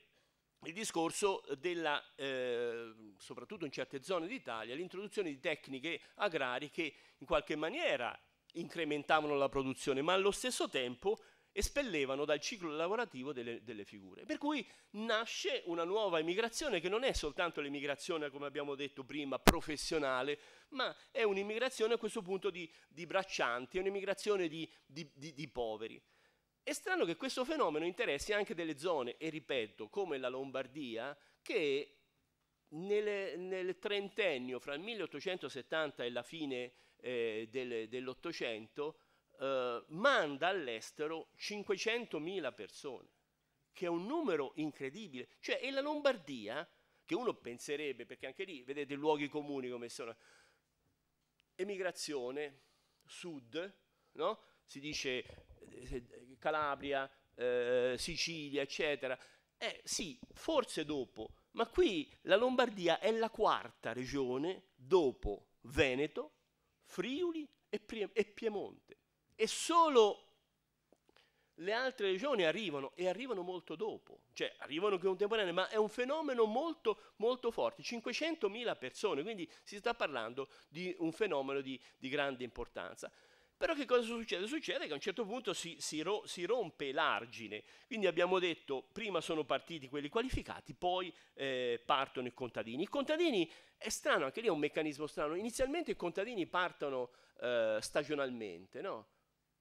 il discorso della, eh, soprattutto in certe zone d'Italia, l'introduzione di tecniche agrarie che in qualche maniera incrementavano la produzione, ma allo stesso tempo espellevano dal ciclo lavorativo delle, delle, figure. Per cui nasce una nuova immigrazione che non è soltanto l'immigrazione, come abbiamo detto prima, professionale, ma è un'immigrazione a questo punto di, di braccianti, è un'immigrazione di, di, di poveri. È strano che questo fenomeno interessi anche delle zone, e ripeto, come la Lombardia, che nelle, nel trentennio fra il 1870 e la fine eh, del, dell'Ottocento eh, manda all'estero 500.000 persone, che è un numero incredibile. Cioè, e la Lombardia, che uno penserebbe, perché anche lì vedete i luoghi comuni come sono, emigrazione, sud, no? si dice eh, Calabria, eh, Sicilia, eccetera. Eh sì, forse dopo, ma qui la Lombardia è la quarta regione dopo Veneto, Friuli e, Piemonte e solo le altre regioni arrivano e arrivano molto dopo, cioè arrivano contemporaneamente, ma è un fenomeno molto, molto forte, 500.000 persone, quindi si sta parlando di un fenomeno di, di grande importanza. Però che cosa succede? Succede che a un certo punto si, si, ro, si, rompe l'argine, quindi abbiamo detto prima sono partiti quelli qualificati, poi eh, partono i contadini. I contadini è strano, anche lì è un meccanismo strano, inizialmente i contadini partono eh, stagionalmente, no?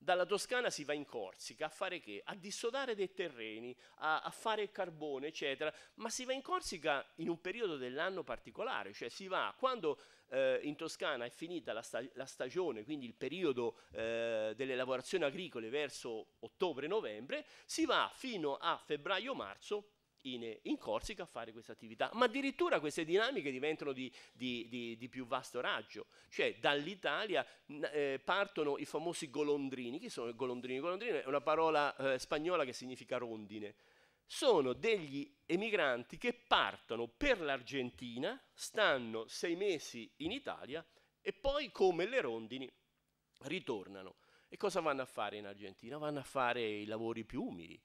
Dalla Toscana si va in Corsica a fare che? A dissodare dei terreni, a, a fare il carbone, eccetera, ma si va in Corsica in un periodo dell'anno particolare, cioè si va quando eh, in Toscana è finita la, sta la stagione, quindi il periodo eh, delle lavorazioni agricole verso ottobre-novembre, si va fino a febbraio-marzo in, in, Corsica a fare questa attività, ma addirittura queste dinamiche diventano di, di, di, di più vasto raggio, cioè dall'Italia eh, partono i famosi golondrini, che sono i golondrini? Golondrini è una parola eh, spagnola che significa rondine, sono degli emigranti che partono per l'Argentina, stanno sei mesi in Italia e poi come le rondini ritornano. E cosa vanno a fare in Argentina? Vanno a fare i lavori più umili,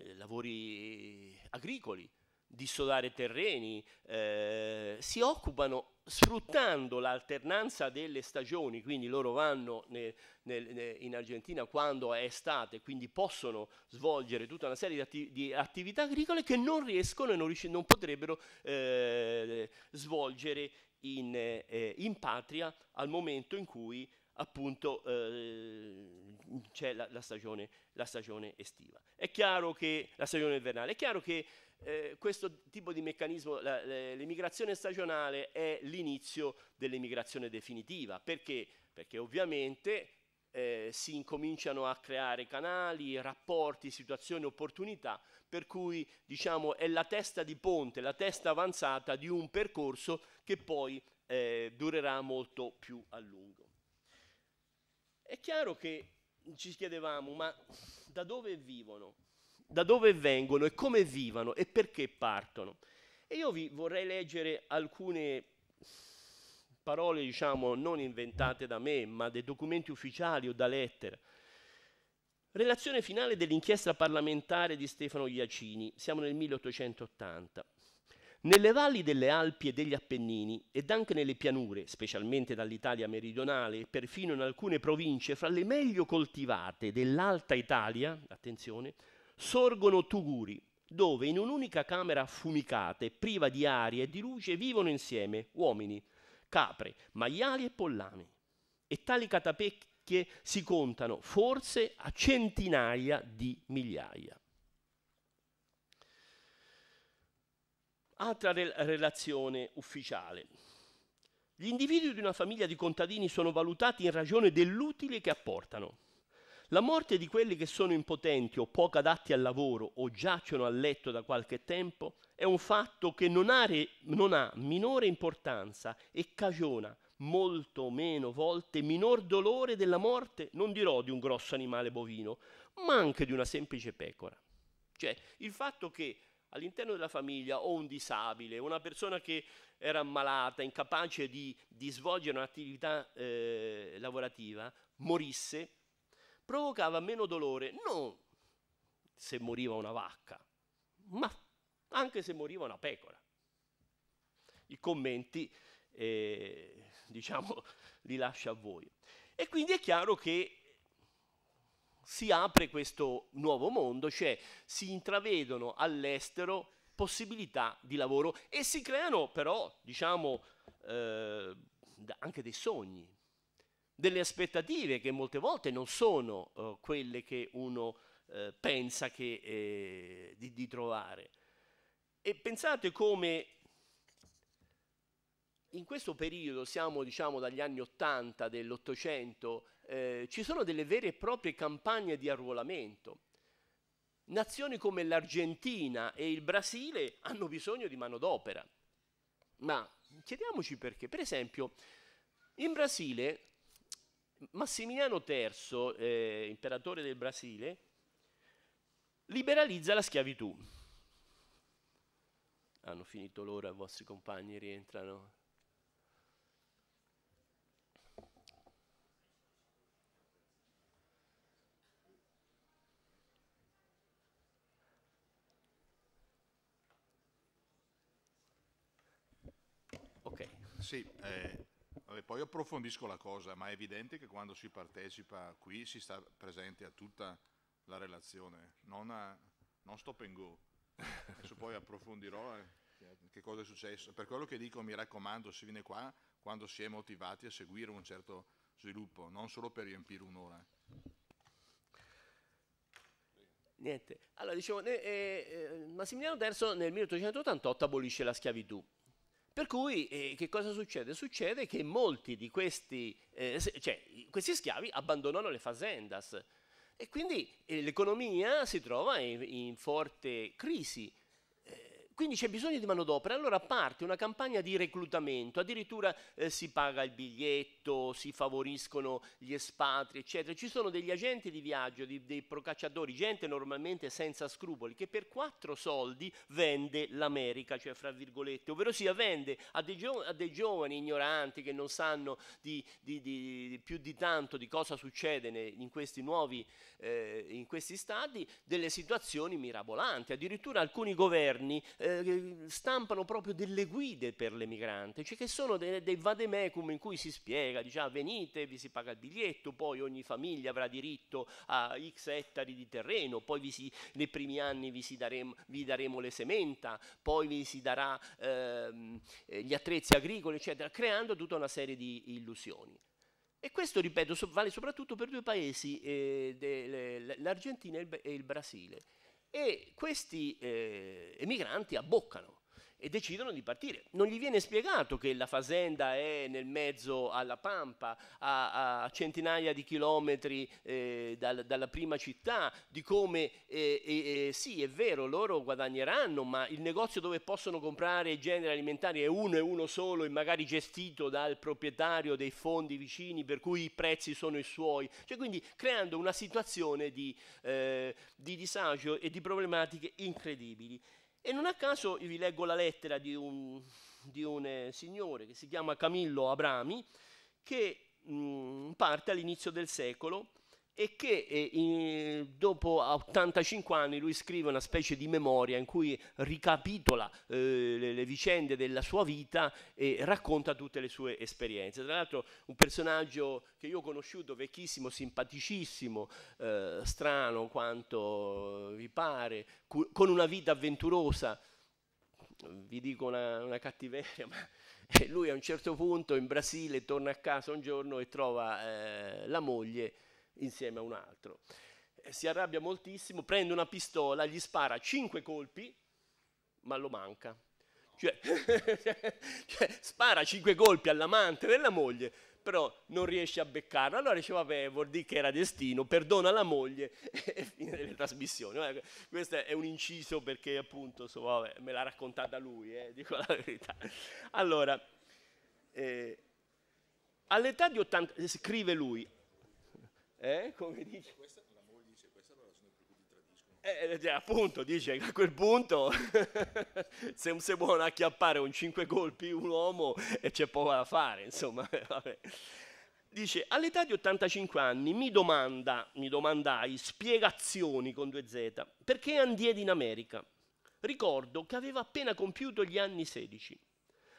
eh, lavori agricoli, dissodare terreni, eh, si occupano sfruttando l'alternanza delle stagioni, quindi loro vanno nel, nel, in Argentina quando è estate, quindi possono svolgere tutta una serie di, atti, di attività agricole che non riescono e non, non potrebbero eh, svolgere in, eh, in, patria al momento in cui appunto eh, c'è la, la, stagione, la, stagione, estiva. È chiaro che la stagione invernale, è chiaro che eh, questo tipo di meccanismo, l'emigrazione stagionale è l'inizio dell'emigrazione definitiva, perché? Perché ovviamente eh, si incominciano a creare canali, rapporti, situazioni, opportunità, per cui diciamo è la testa di ponte, la testa avanzata di un percorso che poi eh, durerà molto più a lungo. È chiaro che ci chiedevamo, ma da dove vivono? Da dove vengono e come vivono e perché partono? E io vi vorrei leggere alcune parole, diciamo, non inventate da me, ma dei documenti ufficiali o da lettera. Relazione finale dell'inchiesta parlamentare di Stefano Iacini, siamo nel 1880. Nelle valli delle Alpi e degli Appennini ed anche nelle pianure, specialmente dall'Italia meridionale e perfino in alcune province fra le meglio coltivate dell'Alta Italia, attenzione, sorgono tuguri, dove in un'unica camera affumicata e priva di aria e di luce vivono insieme uomini, capre, maiali e pollami. E tali catapecchie si contano forse a centinaia di migliaia. Altra rel- relazione ufficiale. Gli individui di una famiglia di contadini sono valutati in ragione dell'utile che apportano. La morte di quelli che sono impotenti o poco adatti al lavoro o giacciono a letto da qualche tempo è un fatto che non ha, non ha minore importanza e cagiona molto meno volte minor dolore della morte, non dirò di un grosso animale bovino, ma anche di una semplice pecora. Cioè il fatto che all'interno della famiglia o un disabile, una persona che era malata, incapace di, di svolgere un'attività eh, lavorativa, morisse, provocava meno dolore, non se moriva una vacca, ma anche se moriva una pecora. I commenti, eh, diciamo, li lascio a voi. E quindi è chiaro che si apre questo nuovo mondo, cioè si intravedono all'estero possibilità di lavoro e si creano però, diciamo, eh, anche dei sogni, delle aspettative che molte volte non sono eh, quelle che uno eh, pensa che, eh, di, di trovare. E pensate come in questo periodo, siamo diciamo dagli anni 80 dell'Ottocento, eh, ci sono delle vere e proprie campagne di arruolamento. Nazioni come l'Argentina e il Brasile hanno bisogno di manodopera. Ma chiediamoci perché. Per esempio, in Brasile Massimiliano III, eh, imperatore del Brasile, liberalizza la schiavitù hanno finito l'ora, i vostri compagni rientrano. Sì, eh, vabbè, poi approfondisco la cosa, ma è evidente che quando si partecipa qui si sta presente a tutta la relazione, non, a, non stop and go. Adesso poi approfondirò eh, che cosa è successo. Per quello che dico, mi raccomando, si viene qua quando si è motivati a seguire un certo sviluppo, non solo per riempire un'ora. Niente. Allora, dicevo, eh, eh, Massimiliano III nel 1888 abolisce la schiavitù per cui eh, che cosa succede? Succede che molti di questi, eh, cioè, questi schiavi abbandonano le fazendas e quindi eh, l'economia si trova in, in forte crisi. Quindi c'è bisogno di manodopera, allora parte una campagna di reclutamento, addirittura eh, si paga il biglietto, si favoriscono gli espatri, eccetera. Ci sono degli agenti di viaggio, di, dei procacciatori, gente normalmente senza scrupoli, che per quattro soldi vende l'America, cioè fra virgolette, ovvero sia vende a dei, gio a dei giovani ignoranti che non sanno di, di, più di tanto di cosa succede ne, in questi nuovi, eh, in questi stati, delle situazioni mirabolanti. Addirittura alcuni governi... Eh, eh, stampano proprio delle guide per l'emigrante, cioè che sono dei, dei vademecum in cui si spiega, diciamo, venite, vi si paga il biglietto, poi ogni famiglia avrà diritto a x ettari di terreno, poi si, nei primi anni vi, daremo, vi daremo le sementa, poi vi si darà ehm, eh, gli attrezzi agricoli, eccetera, creando tutta una serie di illusioni. E questo, ripeto, vale soprattutto per due paesi, eh, l'Argentina e il Brasile e questi eh, emigranti abboccano e decidono di partire. Non gli viene spiegato che la fazenda è nel mezzo alla Pampa, a, a centinaia di chilometri eh, dal, dalla prima città, di come eh, eh, eh, sì è vero loro guadagneranno, ma il negozio dove possono comprare i generi alimentari è uno e uno solo e magari gestito dal proprietario dei fondi vicini per cui i prezzi sono i suoi. Cioè, quindi creando una situazione di, eh, di disagio e di problematiche incredibili. E non a caso vi leggo la lettera di un, di un eh, signore che si chiama Camillo Abrami, che mh, mm, parte all'inizio del secolo e che eh, in, dopo 85 anni lui scrive una specie di memoria in cui ricapitola eh, le, le, vicende della sua vita e racconta tutte le sue esperienze. Tra l'altro un personaggio che io ho conosciuto, vecchissimo, simpaticissimo, eh, strano quanto vi pare, cu- con una vita avventurosa, vi dico una, una cattiveria, ma lui a un certo punto in Brasile torna a casa un giorno e trova eh, la moglie insieme a un altro. Eh, si arrabbia moltissimo, prende una pistola, gli spara cinque colpi, ma lo manca. Cioè, cioè, spara cinque colpi all'amante della moglie, però non riesce a beccarlo. Allora dice, vabbè, vuol dire che era destino, perdona la moglie e fine delle trasmissioni. Questo è un inciso perché appunto, so, vabbè, me l'ha raccontata lui, eh, dico la verità. Allora, eh, all'età di 80, scrive lui, eh? Come dice? Questa, la moglie dice, questa è la ragione per cui ti tradiscono. Eh, eh, appunto, dice, a quel punto se non un buono acchiappare un 5 colpi un uomo e eh, c'è poco da fare, insomma, vabbè. Dice, all'età di 85 anni mi domanda, mi domandai spiegazioni con due Z, perché andiedi in America? Ricordo che aveva appena compiuto gli anni 16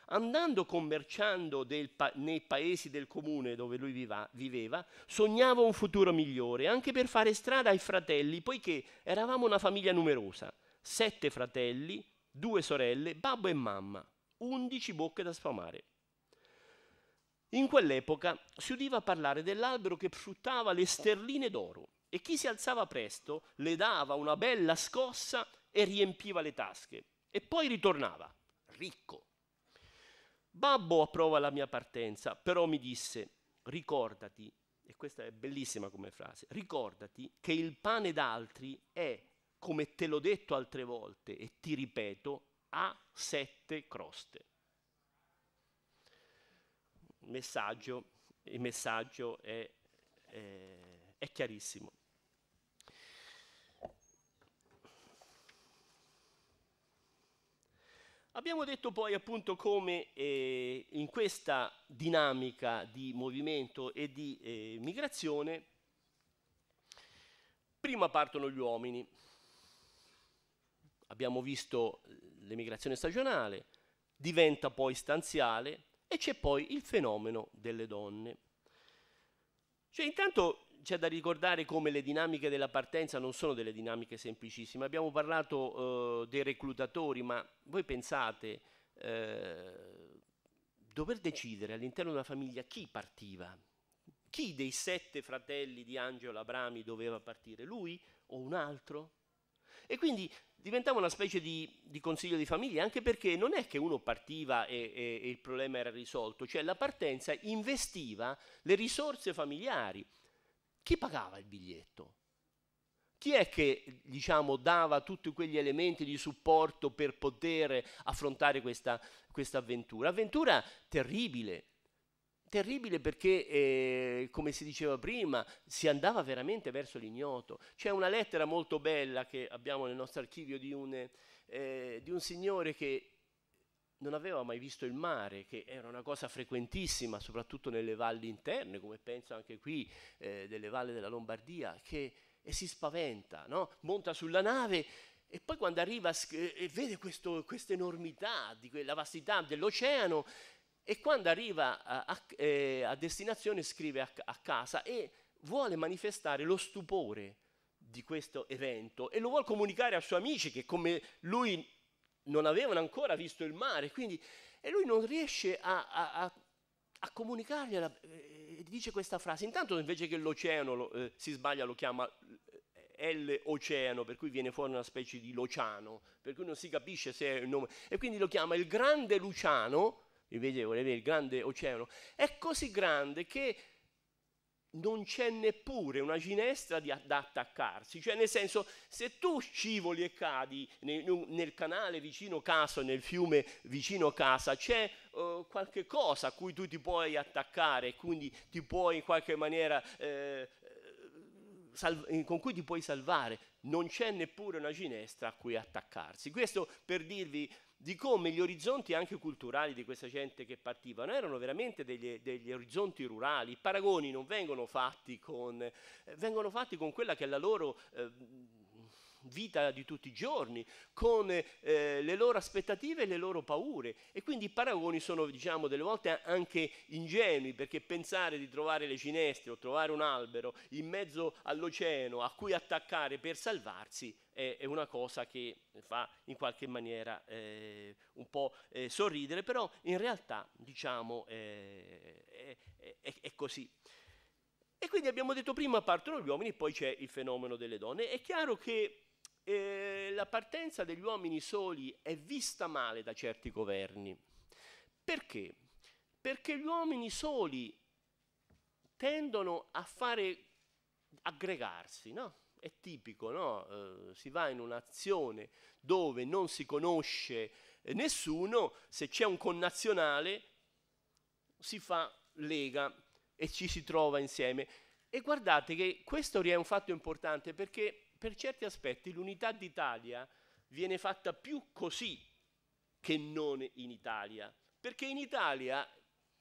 andando commerciando pa- nei paesi del comune dove lui viva- viveva, sognava un futuro migliore, anche per fare strada ai fratelli, poiché eravamo una famiglia numerosa, sette fratelli, due sorelle, babbo e mamma, undici bocche da sfamare. In quell'epoca si udiva parlare dell'albero che fruttava le sterline d'oro e chi si alzava presto le dava una bella scossa e riempiva le tasche e poi ritornava ricco Babbo approva la mia partenza, però mi disse, ricordati, e questa è bellissima come frase, ricordati che il pane d'altri è, come te l'ho detto altre volte e ti ripeto, a sette croste. Messaggio, il messaggio è, è, è chiarissimo. Abbiamo detto poi appunto come eh, in questa dinamica di movimento e di eh, migrazione prima partono gli uomini. Abbiamo visto l'emigrazione stagionale, diventa poi stanziale e c'è poi il fenomeno delle donne. Cioè intanto c'è da ricordare come le dinamiche della partenza non sono delle dinamiche semplicissime. Abbiamo parlato eh, dei reclutatori, ma voi pensate eh, dover decidere all'interno di una famiglia chi partiva? Chi dei sette fratelli di Angelo Abrami doveva partire? Lui o un altro? E quindi diventava una specie di, di, consiglio di famiglia, anche perché non è che uno partiva e, e, e il problema era risolto, cioè la partenza investiva le risorse familiari chi pagava il biglietto? Chi è che diciamo, dava tutti quegli elementi di supporto per poter affrontare questa, questa avventura? Avventura terribile, terribile perché, eh, come si diceva prima, si andava veramente verso l'ignoto. C'è una lettera molto bella che abbiamo nel nostro archivio di un, eh, di un signore che non aveva mai visto il mare, che era una cosa frequentissima, soprattutto nelle valli interne, come penso anche qui, eh, delle valli della Lombardia, che, e si spaventa, no? monta sulla nave e poi quando arriva eh, e vede questa enormità, la vastità dell'oceano, e quando arriva a, a, eh, a destinazione scrive a, a casa e vuole manifestare lo stupore di questo evento e lo vuole comunicare ai suoi amici che come lui non avevano ancora visto il mare, quindi, e lui non riesce a, a, a, a comunicargliela, eh, dice questa frase, intanto invece che l'oceano lo, eh, si sbaglia lo chiama eh, L-oceano, per cui viene fuori una specie di Lociano, per cui non si capisce se è il nome, e quindi lo chiama il grande Luciano, invece voleva il grande oceano, è così grande che non c'è neppure una ginestra di, da attaccarsi, cioè nel senso se tu scivoli e cadi nel, nel canale vicino casa, nel fiume vicino casa, c'è uh, qualche cosa a cui tu ti puoi attaccare, quindi ti puoi in qualche maniera... Eh, eh, con cui ti puoi salvare, non c'è neppure una ginestra a cui attaccarsi. Questo per dirvi di come gli orizzonti anche culturali di questa gente che partivano erano veramente degli, degli orizzonti rurali, i paragoni non vengono fatti con, eh, vengono fatti con quella che è la loro... Eh, vita di tutti i giorni, con eh, le loro aspettative e le loro paure. E quindi i paragoni sono, diciamo, delle volte anche ingenui, perché pensare di trovare le ginestre o trovare un albero in mezzo all'oceano a cui attaccare per salvarsi è, è una cosa che fa in qualche maniera eh, un po' eh, sorridere, però in realtà, diciamo, eh, è, è, è così. E quindi abbiamo detto prima partono gli uomini, poi c'è il fenomeno delle donne. È chiaro che eh, la partenza degli uomini soli è vista male da certi governi. Perché? Perché gli uomini soli tendono a fare aggregarsi, no? È tipico, no? Eh, si va in un'azione dove non si conosce eh, nessuno, se c'è un connazionale si fa lega e ci si trova insieme. E guardate che questo è un fatto importante perché per certi aspetti l'unità d'Italia viene fatta più così che non in Italia, perché in Italia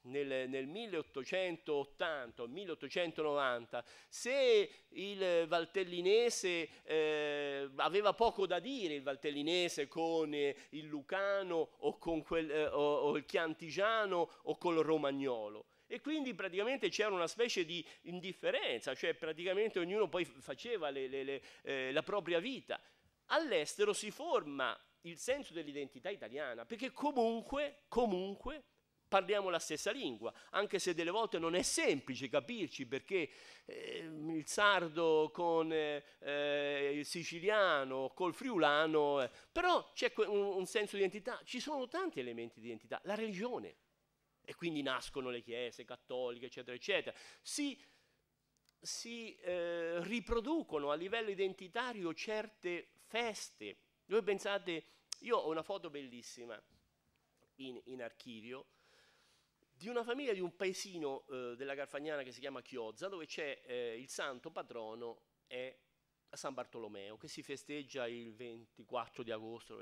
nel, nel 1880 1890, se il valtellinese eh, aveva poco da dire, il valtellinese con eh, il lucano o con quel, eh, o, o il chiantigiano o col romagnolo, e quindi praticamente c'era una specie di indifferenza, cioè praticamente ognuno poi faceva le, le, le, eh, la propria vita. All'estero si forma il senso dell'identità italiana, perché comunque, comunque parliamo la stessa lingua, anche se delle volte non è semplice capirci perché eh, il sardo con eh, il siciliano, col friulano, eh, però c'è un, un senso di identità, ci sono tanti elementi di identità, la religione, e quindi nascono le chiese cattoliche, eccetera, eccetera. Si, si eh, riproducono a livello identitario certe feste. Voi pensate, io ho una foto bellissima in, in archivio di una famiglia di un paesino eh, della Garfagnana che si chiama Chiozza, dove c'è eh, il santo patrono è San Bartolomeo, che si festeggia il 24 di agosto.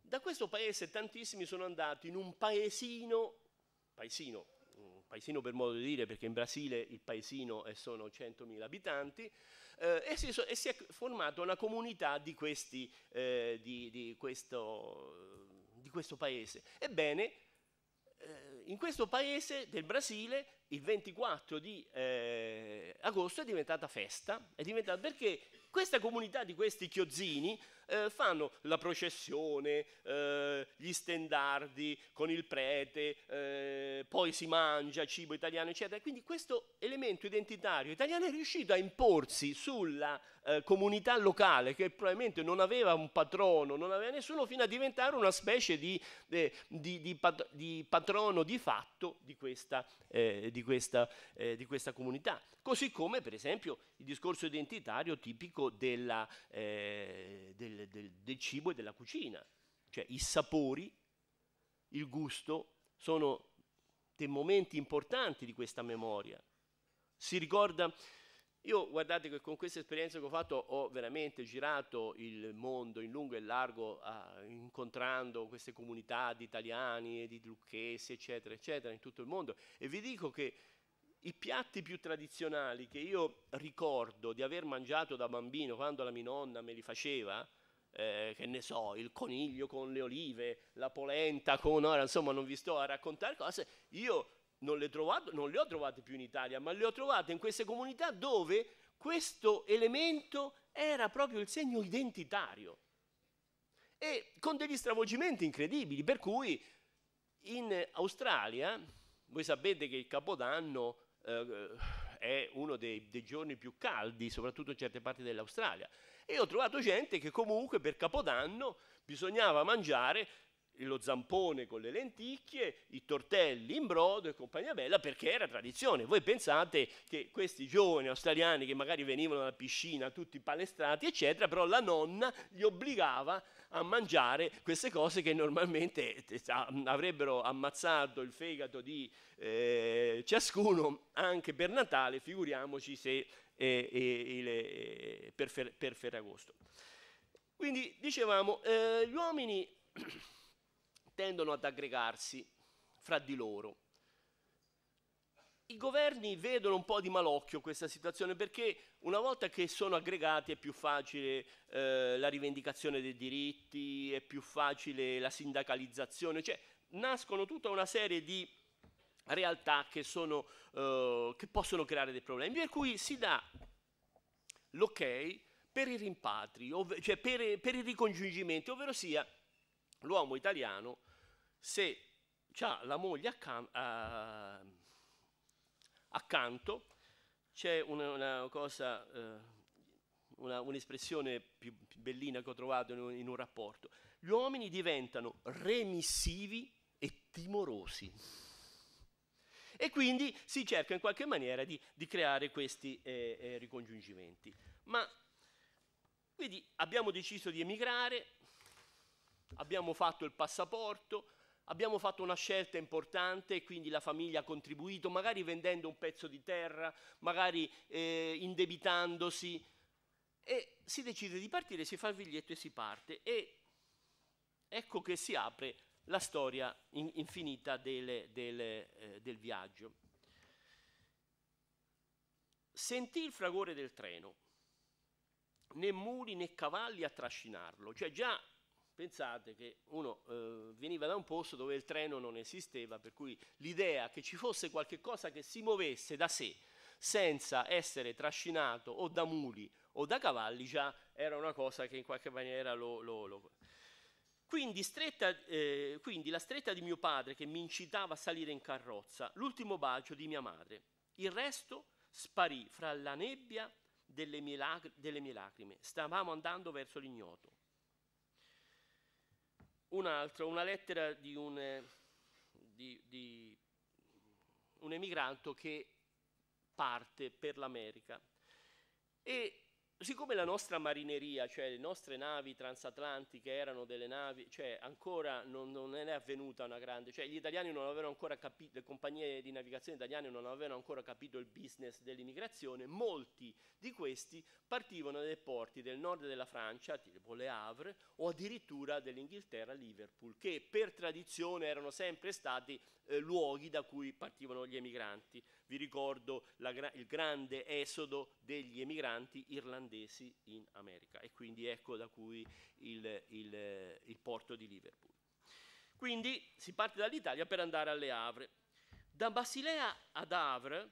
Da questo paese tantissimi sono andati in un paesino paesino, mm, paesino per modo di dire perché in Brasile il paesino è, sono 100.000 abitanti, eh, e, si, e, si, è formata una comunità di, questi, eh, di, di, questo, di questo paese. Ebbene, eh, in questo paese del Brasile il 24 di eh, agosto è diventata festa, è diventata perché questa comunità di questi chiozzini eh, fanno la processione, eh, gli stendardi con il prete, eh, poi si mangia cibo italiano, eccetera. Quindi questo elemento identitario italiano è riuscito a imporsi sulla eh, comunità locale che probabilmente non aveva un patrono, non aveva nessuno, fino a diventare una specie di, eh, di, di, pat di patrono di fatto di questa, eh, questa, eh, questa comunità. Così come per esempio il discorso identitario tipico della, eh, del, del, del cibo e della cucina, cioè i sapori, il gusto sono dei momenti importanti di questa memoria. Si ricorda io guardate che con questa esperienza che ho fatto ho veramente girato il mondo in lungo e largo eh, incontrando queste comunità di italiani e di lucchesi eccetera eccetera in tutto il mondo e vi dico che i piatti più tradizionali che io ricordo di aver mangiato da bambino quando la mia nonna me li faceva eh, che ne so, il coniglio con le olive, la polenta con... Ora, insomma, non vi sto a raccontare cose. Io non le, trovato, non le ho trovate più in Italia, ma le ho trovate in queste comunità dove questo elemento era proprio il segno identitario. E con degli stravolgimenti incredibili, per cui in Australia, voi sapete che il Capodanno eh, è uno dei, dei, giorni più caldi, soprattutto in certe parti dell'Australia. E ho trovato gente che comunque per Capodanno bisognava mangiare lo zampone con le lenticchie, i tortelli in brodo e compagnia bella, perché era tradizione. Voi pensate che questi giovani australiani che magari venivano dalla piscina, tutti palestrati, eccetera, però la nonna li obbligava a mangiare queste cose che normalmente eh, avrebbero ammazzato il fegato di eh, ciascuno anche per Natale, figuriamoci se eh, eh, eh per, per, Ferragosto. Quindi dicevamo, eh, gli uomini tendono ad aggregarsi fra di loro. I governi vedono un po' di malocchio questa situazione perché una volta che sono aggregati è più facile eh, la rivendicazione dei diritti, è più facile la sindacalizzazione, cioè nascono tutta una serie di realtà che, sono, eh, che possono creare dei problemi, per cui si dà l'ok per i rimpatri, cioè per, per i ricongiungimenti, ovvero sia l'uomo italiano, se ha la moglie accan uh, accanto, c'è una, una, cosa, uh, un'espressione più bellina che ho trovato in un, in un rapporto, gli uomini diventano remissivi e timorosi. E quindi si cerca in qualche maniera di, di creare questi eh, eh, ricongiungimenti. Ma quindi abbiamo deciso di emigrare, abbiamo fatto il passaporto, abbiamo fatto una scelta importante e quindi la famiglia ha contribuito, magari vendendo un pezzo di terra, magari eh, indebitandosi e si decide di partire, si fa il biglietto e si parte e ecco che si apre la storia in infinita delle, delle, eh, del viaggio. Sentì il fragore del treno, né muli né cavalli a trascinarlo, cioè già Pensate che uno eh, veniva da un posto dove il treno non esisteva, per cui l'idea che ci fosse qualcosa che si muovesse da sé senza essere trascinato o da muli o da cavalli già era una cosa che in qualche maniera lo... lo, lo... Quindi, stretta, eh, quindi la stretta di mio padre che mi incitava a salire in carrozza, l'ultimo bacio di mia madre, il resto sparì fra la nebbia delle mie, lac- delle mie lacrime. Stavamo andando verso l'ignoto un altro, una lettera di un, eh, di, di un emigranto che parte per l'America e siccome la nostra marineria, cioè le nostre navi transatlantiche erano delle navi, cioè ancora non, non è avvenuta una grande, cioè gli italiani non avevano ancora capito, le compagnie di navigazione italiane non avevano ancora capito il business dell'immigrazione, molti di questi partivano dai porti del nord della Francia, tipo Le Havre, o addirittura dell'Inghilterra, Liverpool, che per tradizione erano sempre stati eh, luoghi da cui partivano gli emigranti. Vi ricordo la, il grande esodo degli emigranti irlandesi in America e quindi ecco da cui il, il, il porto di Liverpool. Quindi si parte dall'Italia per andare alle Havre. Da Basilea ad Havre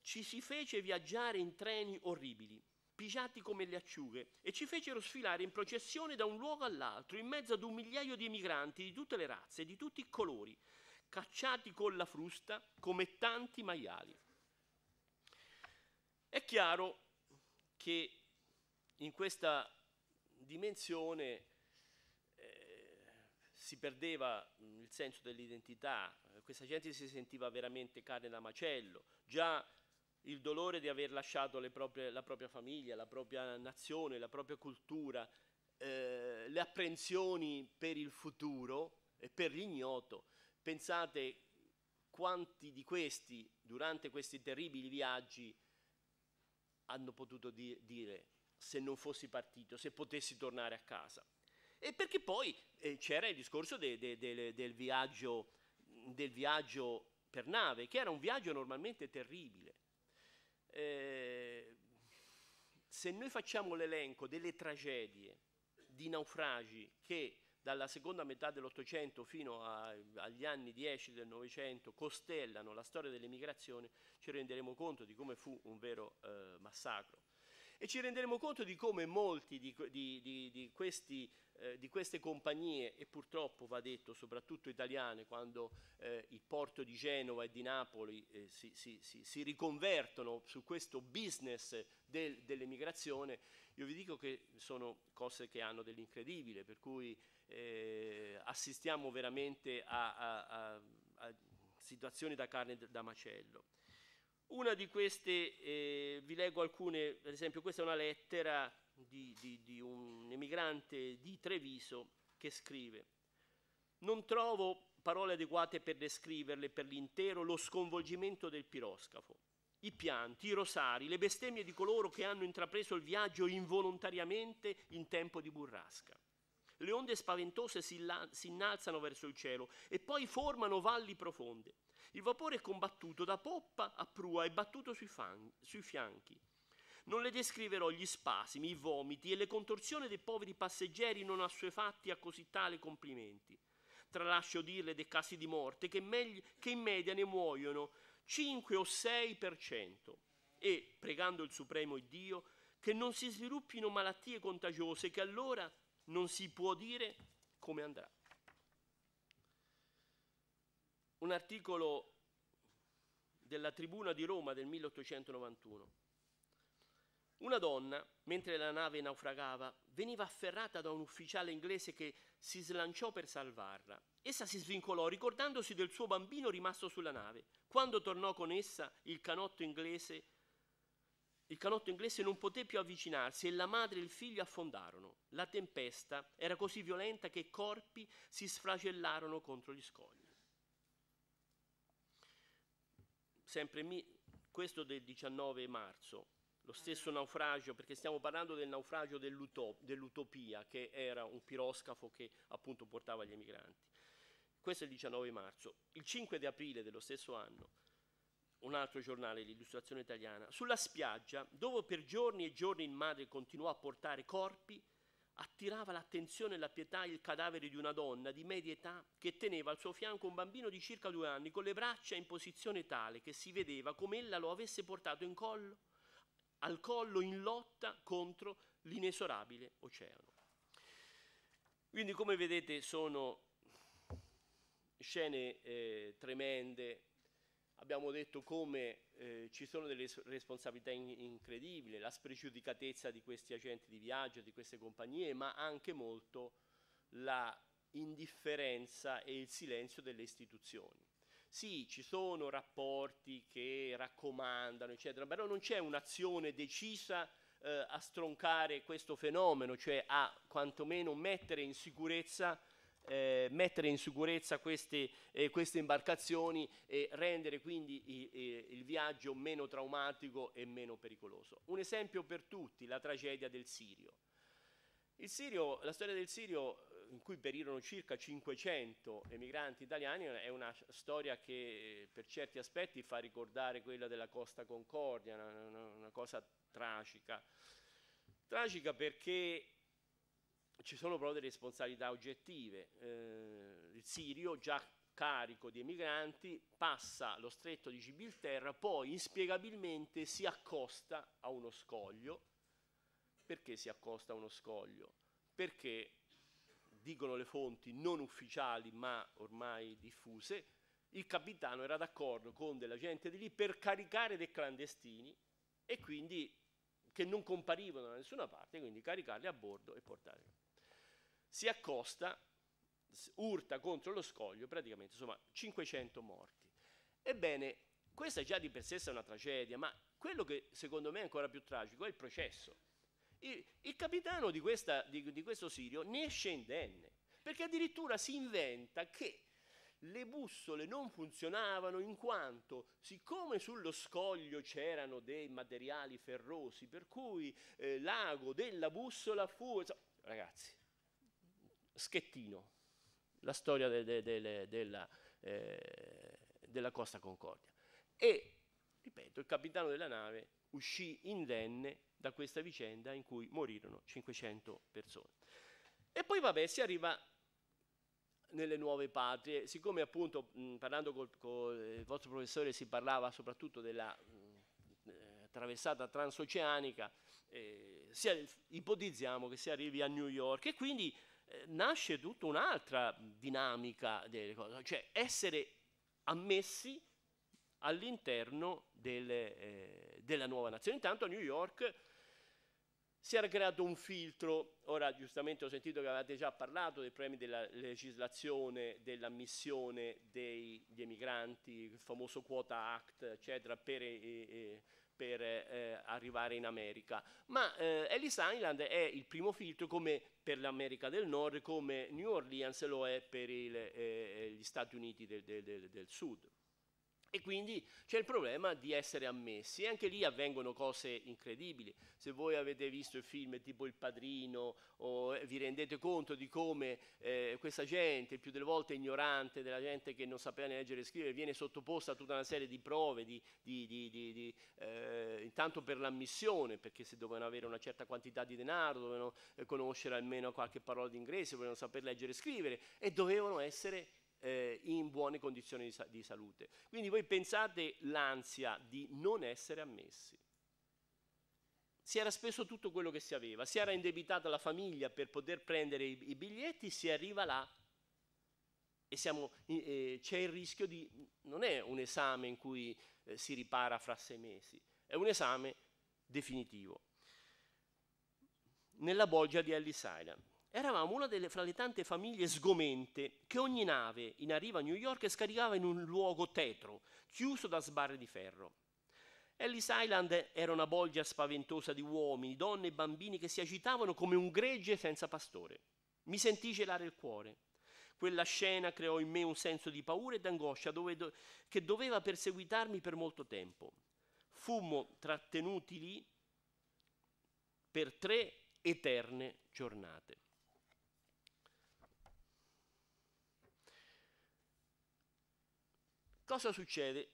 ci si fece viaggiare in treni orribili, pigiati come le acciughe, e ci fecero sfilare in processione da un luogo all'altro, in mezzo ad un migliaio di emigranti di tutte le razze, di tutti i colori, cacciati con la frusta come tanti maiali. È chiaro che in questa dimensione eh, si perdeva mh, mm, il senso dell'identità, eh, questa gente si sentiva veramente carne da macello, già il dolore di aver lasciato proprie, la propria famiglia, la propria nazione, la propria cultura, eh, le apprensioni per il futuro e per l'ignoto Pensate quanti di questi, durante questi terribili viaggi, hanno potuto di dire se non fossi partito, se potessi tornare a casa. E perché poi eh, c'era il discorso de, de, de, del, viaggio, del, viaggio, per nave, che era un viaggio normalmente terribile. Eh, se noi facciamo l'elenco delle tragedie, di naufragi che dalla seconda metà dell'Ottocento fino a, agli anni 10 del Novecento costellano la storia dell'emigrazione, ci renderemo conto di come fu un vero eh, massacro. E ci renderemo conto di come molti di, di, di, questi, eh, di queste compagnie, e purtroppo va detto soprattutto italiane, quando eh, il porto di Genova e di Napoli eh, si, si, si, si, riconvertono su questo business del, dell'emigrazione, io vi dico che sono cose che hanno dell'incredibile, per cui eh, assistiamo veramente a, a, a, a situazioni da carne da macello. Una di queste, eh, vi leggo alcune, ad esempio questa è una lettera di, di, di un emigrante di Treviso che scrive «Non trovo parole adeguate per descriverle per l'intero lo sconvolgimento del piroscafo, i pianti, i rosari, le bestemmie di coloro che hanno intrapreso il viaggio involontariamente in tempo di burrasca». Le onde spaventose si, si innalzano verso il cielo e poi formano valli profonde. Il vapore è combattuto da poppa a prua e battuto sui, fan, sui fianchi. Non le descriverò gli spasimi, i vomiti e le contorsioni dei poveri passeggeri non assuefatti a così tali complimenti. Tralascio dirle dei casi di morte che, meglio, che in media ne muoiono 5 o 6% e, pregando il Supremo Dio, che non si sviluppino malattie contagiose che allora non si può dire come andrà un articolo della Tribuna di Roma del 1891. Una donna, mentre la nave naufragava, veniva afferrata da un ufficiale inglese che si slanciò per salvarla. Essa si svincolò ricordandosi del suo bambino rimasto sulla nave. Quando tornò con essa, il canotto inglese, il canotto inglese non poté più avvicinarsi e la madre e il figlio affondarono. La tempesta era così violenta che i corpi si sfragellarono contro gli scogli. sempre questo del 19 marzo, lo stesso mm. naufragio, perché stiamo parlando del naufragio dell'Utopia, che era un piroscafo che appunto portava gli emigranti. Questo è il 19 marzo. Il 5 di aprile dello stesso anno, un altro giornale, l'Illustrazione Italiana, sulla spiaggia, dove per giorni e giorni il madre continuò a portare corpi attirava l'attenzione e la pietà il cadavere di una donna di media età che teneva al suo fianco un bambino di circa due anni con le braccia in posizione tale che si vedeva come ella lo avesse portato collo, al collo in lotta contro l'inesorabile oceano. Quindi come vedete sono scene eh, tremende, abbiamo detto come eh, ci sono delle responsabilità in incredibili, la spregiudicatezza di questi agenti di viaggio, di queste compagnie, ma anche molto la indifferenza e il silenzio delle istituzioni. Sì, ci sono rapporti che raccomandano, eccetera, però non c'è un'azione decisa eh, a stroncare questo fenomeno, cioè a quantomeno mettere in sicurezza eh, mettere in sicurezza queste, eh, queste, imbarcazioni e rendere quindi i, i, il viaggio meno traumatico e meno pericoloso. Un esempio per tutti, la tragedia del Sirio. Sirio la storia del Sirio, eh, in cui perirono circa 500 emigranti italiani, è una storia che eh, per certi aspetti fa ricordare quella della Costa Concordia, una, una cosa tragica. Tragica perché ci sono però delle responsabilità oggettive. Eh, il Sirio, già carico di emigranti, passa lo stretto di Gibilterra, poi inspiegabilmente si accosta a uno scoglio. Perché si accosta a uno scoglio? Perché, dicono le fonti non ufficiali ma ormai diffuse, il capitano era d'accordo con della gente di lì per caricare dei clandestini e quindi che non comparivano da nessuna parte, quindi caricarli a bordo e portarli si accosta, urta contro lo scoglio, praticamente, insomma, 500 morti. Ebbene, questa già di per sé è una tragedia, ma quello che secondo me è ancora più tragico è il processo. Il, il capitano di, questa, di, di questo Sirio ne esce indenne, perché addirittura si inventa che le bussole non funzionavano in quanto siccome sullo scoglio c'erano dei materiali ferrosi per cui eh, l'ago della bussola fu... Ragazzi, Schettino, la storia de, de, de, della, eh, della Costa Concordia. E, ripeto, il capitano della nave uscì indenne da questa vicenda in cui morirono 500 persone. E poi, vabbè, si arriva nelle nuove patrie, siccome appunto mh, parlando con eh, il vostro professore si parlava soprattutto della mh, eh, traversata transoceanica, eh, si, ipotizziamo che si arrivi a New York e quindi eh, nasce tutta un'altra dinamica delle cose, cioè essere ammessi all'interno delle, eh, della nuova nazione. Intanto a New York si era creato un filtro, ora giustamente ho sentito che avevate già parlato dei problemi della legislazione, dell'ammissione degli emigranti, il famoso Quota Act, eccetera, per eh, eh per eh, arrivare in America. Ma eh, Ellis Island è il primo filtro come per l'America del Nord, come New Orleans lo è per il, eh, eh gli Stati Uniti del, del, del Sud. E quindi c'è il problema di essere ammessi. E anche lì avvengono cose incredibili. Se voi avete visto il film tipo Il Padrino, vi rendete conto di come eh, questa gente, più delle volte ignorante, della gente che non sapeva leggere e scrivere, viene sottoposta a tutta una serie di prove, di, di, di, eh, intanto per l'ammissione, perché se dovevano avere una certa quantità di denaro, dovevano eh, conoscere almeno qualche parola di inglese, dovevano saper leggere e scrivere e dovevano essere eh, in buone condizioni di, di salute. Quindi voi pensate l'ansia di non essere ammessi. Si era speso tutto quello che si aveva, si era indebitata la famiglia per poter prendere i, i biglietti, si arriva là e eh, c'è il rischio di, non è un esame in cui eh, si ripara fra sei mesi, è un esame definitivo. Nella bolgia di Ellis Island. Eravamo una delle, fra le tante famiglie sgomente che ogni nave in arrivo a New York scaricava in un luogo tetro, chiuso da sbarre di ferro. Ellis Island era una bolgia spaventosa di uomini, donne e bambini che si agitavano come un gregge senza pastore. Mi sentì gelare il cuore. Quella scena creò in me un senso di paura e d'angoscia dove, do, che doveva perseguitarmi per molto tempo. Fummo trattenuti lì per tre eterne giornate. Cosa succede?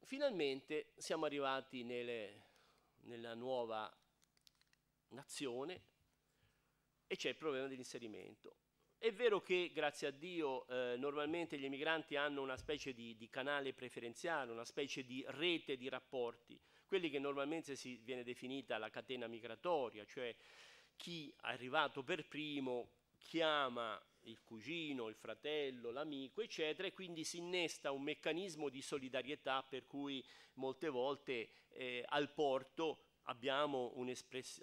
Finalmente siamo arrivati nelle, nella nuova nazione e c'è il problema dell'inserimento. È vero che, grazie a Dio, eh, normalmente gli emigranti hanno una specie di, di, canale preferenziale, una specie di rete di rapporti, quelli che normalmente si viene definita la catena migratoria, cioè chi è arrivato per primo chiama il cugino, il fratello, l'amico, eccetera, e quindi si innesta un meccanismo di solidarietà per cui molte volte eh, al porto abbiamo, un,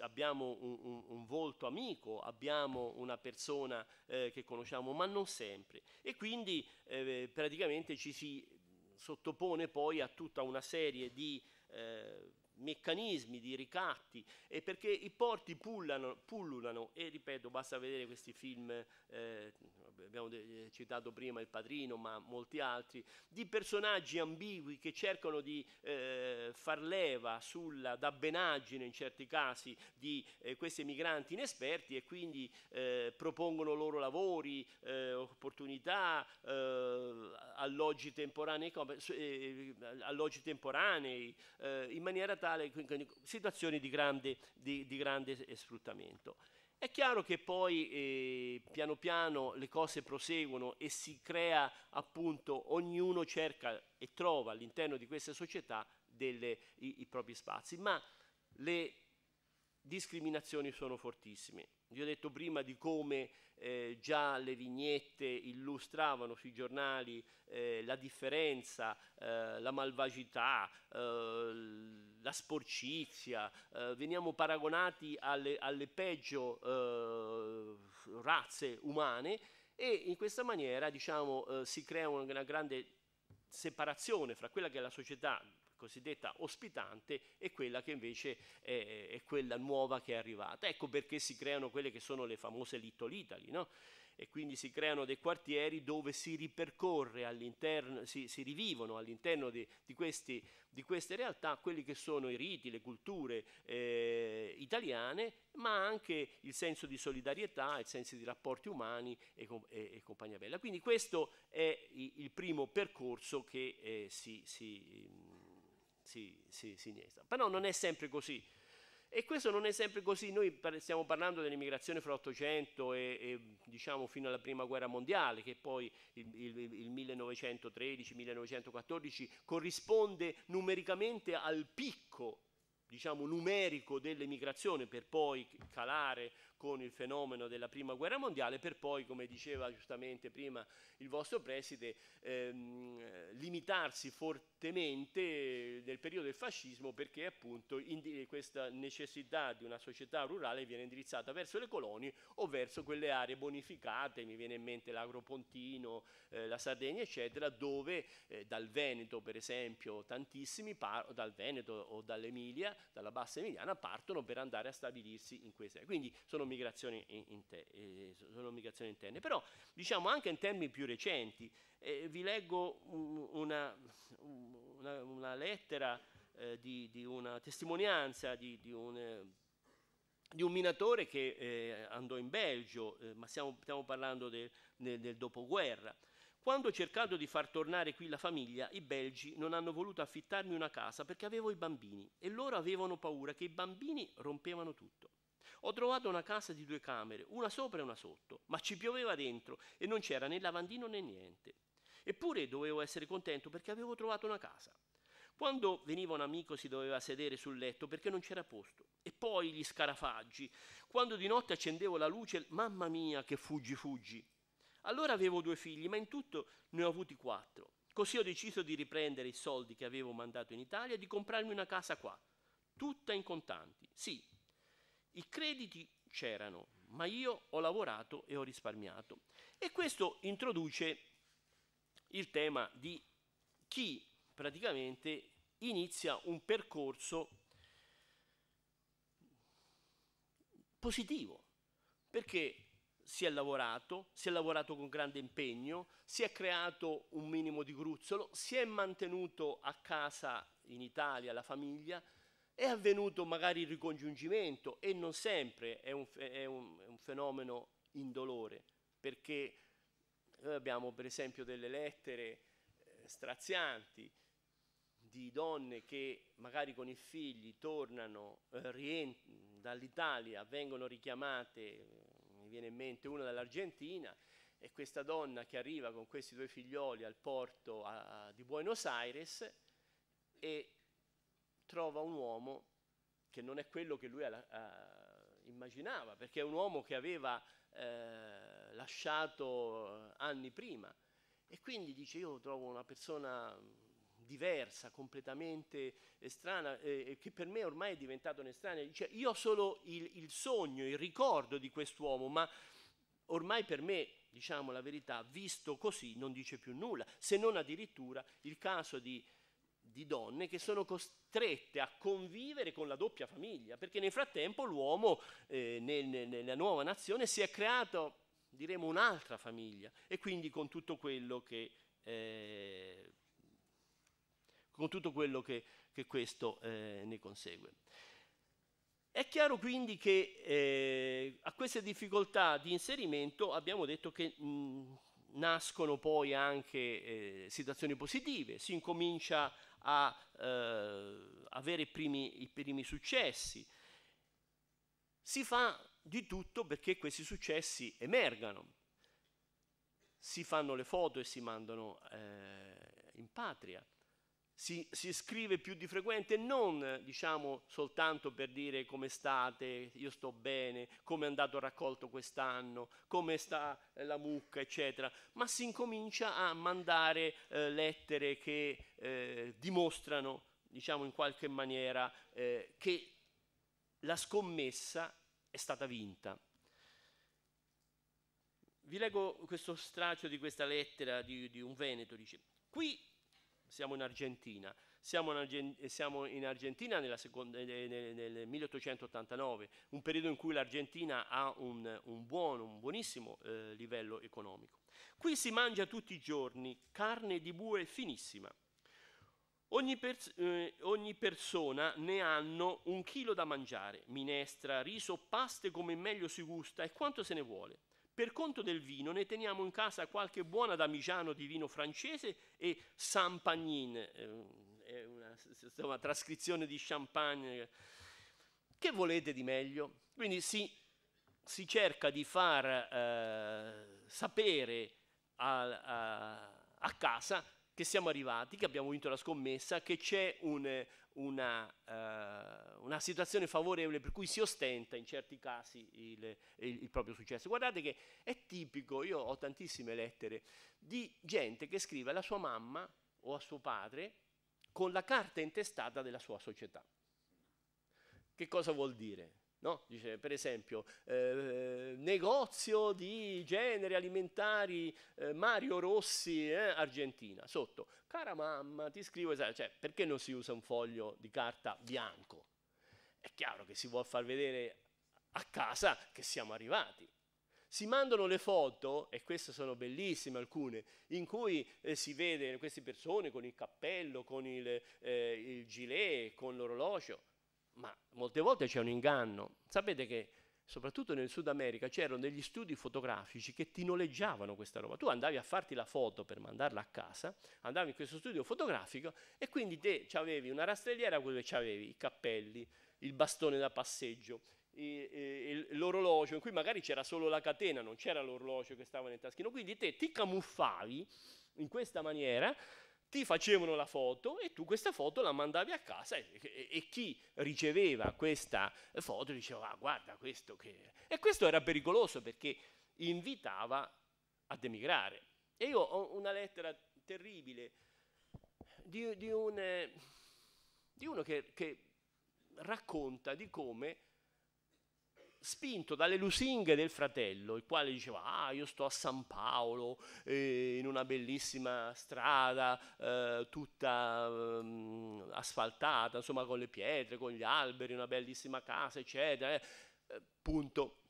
abbiamo un, un, un, volto amico, abbiamo una persona eh, che conosciamo, ma non sempre. E quindi eh, praticamente ci si sottopone poi a tutta una serie di eh, meccanismi di ricatti e perché i porti pullano, pullulano e ripeto basta vedere questi film eh, abbiamo eh, citato prima il padrino, ma molti altri, di personaggi ambigui che cercano di eh, far leva sulla dabbenaggine in certi casi di eh, questi migranti inesperti e quindi eh, propongono loro lavori, eh, opportunità, eh, alloggi temporanei, alloggi temporanei in maniera tale, quindi, situazioni di grande, di, di grande sfruttamento. È chiaro che poi eh, piano piano le cose proseguono e si crea appunto, ognuno cerca e trova all'interno di queste società delle, i, i propri spazi, ma le discriminazioni sono fortissime. Vi ho detto prima di come eh, già le vignette illustravano sui giornali eh, la differenza, eh, la malvagità, eh, la sporcizia, eh, veniamo paragonati alle, alle peggio eh, razze umane e in questa maniera diciamo, si crea una grande separazione fra quella che è la società cosiddetta ospitante e quella che invece è, è, quella nuova che è arrivata. Ecco perché si creano quelle che sono le famose Little Italy, no? e quindi si creano dei quartieri dove si ripercorre all'interno, si, si, rivivono all'interno di, di, questi, di, queste realtà quelli che sono i riti, le culture eh, italiane, ma anche il senso di solidarietà, il senso di rapporti umani e, e, e compagnia bella. Quindi questo è il primo percorso che eh, si, si si, si, si innesta. Però non è sempre così. E questo non è sempre così, noi stiamo parlando dell'immigrazione fra l'Ottocento e, e, diciamo fino alla Prima Guerra Mondiale, che poi il, il, il 1913-1914 corrisponde numericamente al picco diciamo, numerico dell'immigrazione per poi calare con il fenomeno della prima guerra mondiale per poi, come diceva giustamente prima il vostro preside, ehm, limitarsi fortemente nel periodo del fascismo perché appunto questa necessità di una società rurale viene indirizzata verso le colonie o verso quelle aree bonificate, mi viene in mente l'Agropontino, eh, la Sardegna, eccetera, dove eh, dal Veneto, per esempio, tantissimi, dal Veneto o dall'Emilia, dalla bassa emiliana, partono per andare a stabilirsi in queste aree. Quindi sono migrazioni, inter eh, sono migrazioni interne. Però diciamo anche in termini più recenti, eh, vi leggo una, una, una lettera eh, di, di, una testimonianza di, di, un, di un, minatore che eh, andò in Belgio, eh, ma stiamo, stiamo parlando del, del, del dopoguerra. Quando ho cercato di far tornare qui la famiglia, i belgi non hanno voluto affittarmi una casa perché avevo i bambini e loro avevano paura che i bambini rompevano tutto. Ho trovato una casa di due camere, una sopra e una sotto, ma ci pioveva dentro e non c'era né lavandino né niente. Eppure dovevo essere contento perché avevo trovato una casa. Quando veniva un amico si doveva sedere sul letto perché non c'era posto. E poi gli scarafaggi. Quando di notte accendevo la luce, mamma mia che fuggi fuggi. Allora avevo due figli, ma in tutto ne ho avuti quattro. Così ho deciso di riprendere i soldi che avevo mandato in Italia e di comprarmi una casa qua, tutta in contanti. Sì, i crediti c'erano, ma io ho lavorato e ho risparmiato. E questo introduce il tema di chi praticamente inizia un percorso positivo, perché si è lavorato, si è lavorato con grande impegno, si è creato un minimo di gruzzolo, si è mantenuto a casa in Italia la famiglia, è avvenuto magari il ricongiungimento e non sempre è un, è un, è un fenomeno indolore, perché noi abbiamo per esempio delle lettere eh, strazianti di donne che magari con i figli tornano eh, dall'Italia, vengono richiamate, eh, mi viene in mente una dall'Argentina, e questa donna che arriva con questi due figlioli al porto a, a, di Buenos Aires e trova un uomo che non è quello che lui alla, immaginava, perché è un uomo che aveva eh, lasciato anni prima. E quindi dice io trovo una persona diversa, completamente strana, eh, che per me ormai è diventata un'estranea. Dice io ho solo il, il sogno, il ricordo di quest'uomo, ma ormai per me, diciamo la verità, visto così non dice più nulla, se non addirittura il caso di di donne che sono costrette a convivere con la doppia famiglia, perché nel frattempo l'uomo eh, nel, nella nuova nazione si è creato, diremo, un'altra famiglia e quindi con tutto quello che, eh, tutto quello che, che questo eh, ne consegue. È chiaro quindi che eh, a queste difficoltà di inserimento abbiamo detto che mh, nascono poi anche eh, situazioni positive, si incomincia a a eh, avere i primi, i primi successi. Si fa di tutto perché questi successi emergano. Si fanno le foto e si mandano eh, in patria si, si, scrive più di frequente non diciamo soltanto per dire come state, io sto bene, come è andato il raccolto quest'anno, come sta eh, la mucca, eccetera, ma si incomincia a mandare eh, lettere che eh, dimostrano, diciamo in qualche maniera, eh, che la scommessa è stata vinta. Vi leggo questo straccio di questa lettera di, di un Veneto, dice, qui siamo in Argentina, siamo in, Argen- eh, siamo in Argentina seconda, eh, nel, nel, 1889, un periodo in cui l'Argentina ha un, un buon, un buonissimo eh, livello economico. Qui si mangia tutti i giorni carne di bue finissima. Ogni, pers- eh, ogni persona ne hanno un chilo da mangiare, minestra, riso, paste come meglio si gusta e quanto se ne vuole. Per conto del vino ne teniamo in casa qualche buona damigiano di vino francese e Sampagnin, eh, è una, insomma, trascrizione di champagne. Che volete di meglio? Quindi si, si cerca di far eh, sapere a, a, a casa che siamo arrivati, che abbiamo vinto la scommessa, che c'è un, una, eh, una, situazione favorevole per cui si ostenta in certi casi il, il, il, proprio successo. Guardate che è tipico, io ho tantissime lettere, di gente che scrive alla sua mamma o a suo padre con la carta intestata della sua società. Che cosa vuol dire? No? Dice, per esempio, eh, negozio di generi alimentari eh, Mario Rossi, eh, Argentina. Sotto, cara mamma, ti scrivo, cioè, perché non si usa un foglio di carta bianco? È chiaro che si vuole far vedere a casa che siamo arrivati. Si mandano le foto, e queste sono bellissime alcune, in cui eh, si vede queste persone con il cappello, con il, eh, il gilet, con l'orologio ma molte volte c'è un inganno. Sapete che soprattutto nel Sud America c'erano degli studi fotografici che ti noleggiavano questa roba. Tu andavi a farti la foto per mandarla a casa, andavi in questo studio fotografico e quindi te avevi una rastrelliera dove avevi i cappelli, il bastone da passeggio, l'orologio, in cui magari c'era solo la catena, non c'era l'orologio che stava nel taschino. Quindi te ti camuffavi in questa maniera ti facevano la foto e tu questa foto la mandavi a casa e, e, e chi riceveva questa foto diceva ah, guarda questo che... E questo era pericoloso perché invitava ad emigrare. E io ho una lettera terribile di, di, un, eh, di uno che, che racconta di come spinto dalle lusinghe del fratello, il quale diceva, ah, io sto a San Paolo, eh, in una bellissima strada, eh, tutta eh, asfaltata, insomma, con le pietre, con gli alberi, una bellissima casa, eccetera. Eh. punto.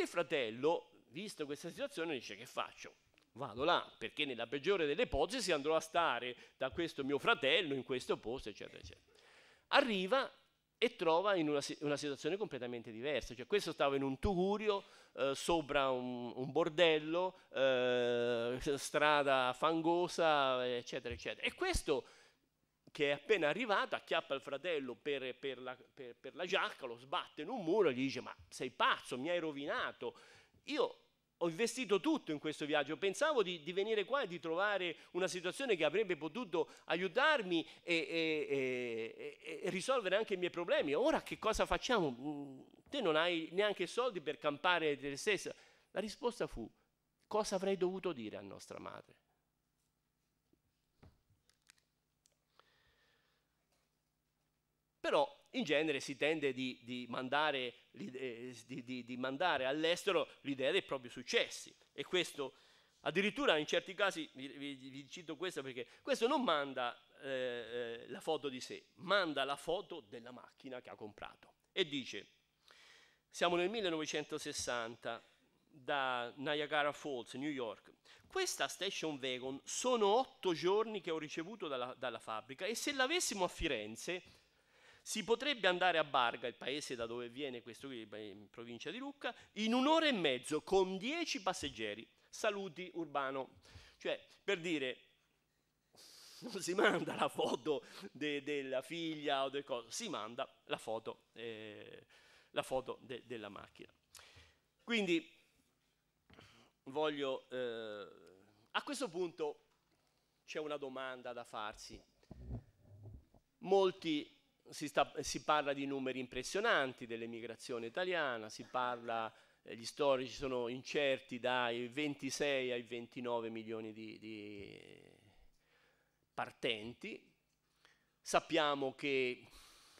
Il fratello, visto questa situazione, dice, che faccio? Vado là, perché nella peggiore delle ipotesi andrò a stare da questo mio fratello in questo posto, eccetera, eccetera. Arriva e trova in una, una, situazione completamente diversa. Cioè, questo stava in un tugurio, eh, sopra un, un bordello, eh, strada fangosa, eccetera, eccetera. E questo che è appena arrivato acchiappa il fratello per, per, la, per, per la giacca, lo sbatte in un muro e gli dice ma sei pazzo, mi hai rovinato. Io ho investito tutto in questo viaggio, pensavo di, di, venire qua e di trovare una situazione che avrebbe potuto aiutarmi e, e, e, e, risolvere anche i miei problemi. Ora che cosa facciamo? Mm, te non hai neanche soldi per campare te stessa. La risposta fu, cosa avrei dovuto dire a nostra madre? Però in genere si tende di, di, mandare, eh, di, di, mandare, all'estero l'idea dei propri successi e questo addirittura in certi casi, vi, vi, vi cito questo perché questo non manda eh, eh, la foto di sé, manda la foto della macchina che ha comprato e dice siamo nel 1960 da Niagara Falls, New York. Questa station wagon sono otto giorni che ho ricevuto dalla, dalla fabbrica e se l'avessimo a Firenze si potrebbe andare a Barga, il paese da dove viene questo qui, in provincia di Lucca, in un'ora e mezzo con 10 passeggeri. Saluti Urbano. Cioè, per dire, non si manda la foto de, della figlia o del coso, si manda la foto, eh, la foto de, della macchina. Quindi voglio, eh, a questo punto c'è una domanda da farsi. Molti si, sta, si, parla di numeri impressionanti dell'emigrazione italiana, si parla, eh, gli storici sono incerti dai 26 ai 29 milioni di, di partenti. Sappiamo che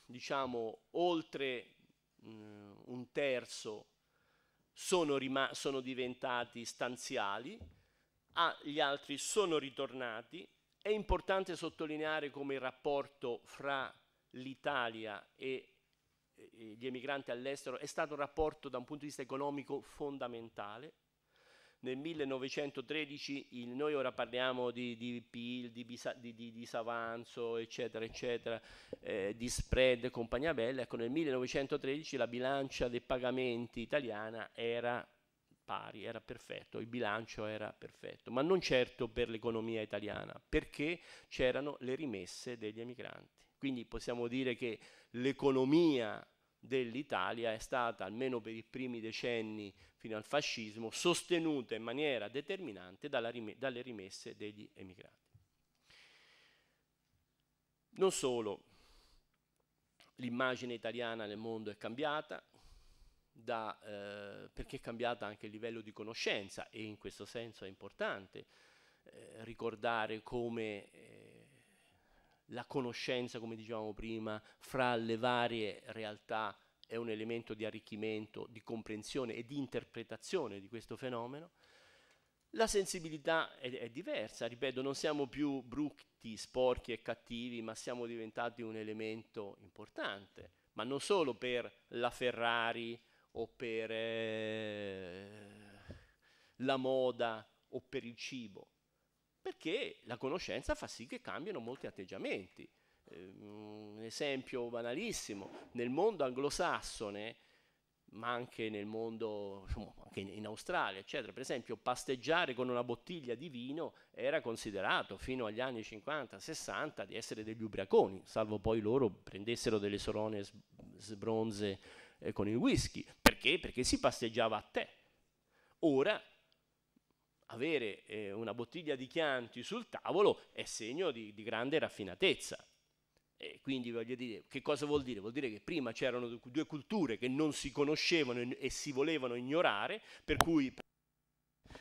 diciamo, oltre mh, mm, un terzo sono, sono diventati stanziali, ah, gli altri sono ritornati. È importante sottolineare come il rapporto fra l'Italia e gli emigranti all'estero è stato un rapporto da un punto di vista economico fondamentale. Nel 1913 il, noi ora parliamo di, di PIL, di, di, di, disavanzo, eccetera, eccetera, eh, di spread, compagnia bella. Ecco, nel 1913 la bilancia dei pagamenti italiana era pari, era perfetto, il bilancio era perfetto, ma non certo per l'economia italiana, perché c'erano le rimesse degli emigranti quindi possiamo dire che l'economia dell'Italia è stata, almeno per i primi decenni fino al fascismo, sostenuta in maniera determinante rim dalle rimesse degli emigrati. Non solo, l'immagine italiana nel mondo è cambiata, da, eh, perché è cambiata anche il livello di conoscenza e in questo senso è importante eh, ricordare come... Eh, la conoscenza, come dicevamo prima, fra le varie realtà è un elemento di arricchimento, di comprensione e di interpretazione di questo fenomeno. La sensibilità è, è diversa, ripeto, non siamo più brutti, sporchi e cattivi, ma siamo diventati un elemento importante, ma non solo per la Ferrari o per eh, la moda o per il cibo, perché la conoscenza fa sì che cambiano molti atteggiamenti. Eh, un esempio banalissimo, nel mondo anglosassone, ma anche nel mondo, anche in Australia, eccetera, per esempio pasteggiare con una bottiglia di vino era considerato fino agli anni 50-60 di essere degli ubriaconi, salvo poi loro prendessero delle sorone sbronze eh, con il whisky. Perché? Perché si pasteggiava a tè. Ora avere eh, una bottiglia di Chianti sul tavolo è segno di, di grande raffinatezza. E quindi voglio dire, che cosa vuol dire? Vuol dire che prima c'erano due culture che non si conoscevano e si volevano ignorare, per cui,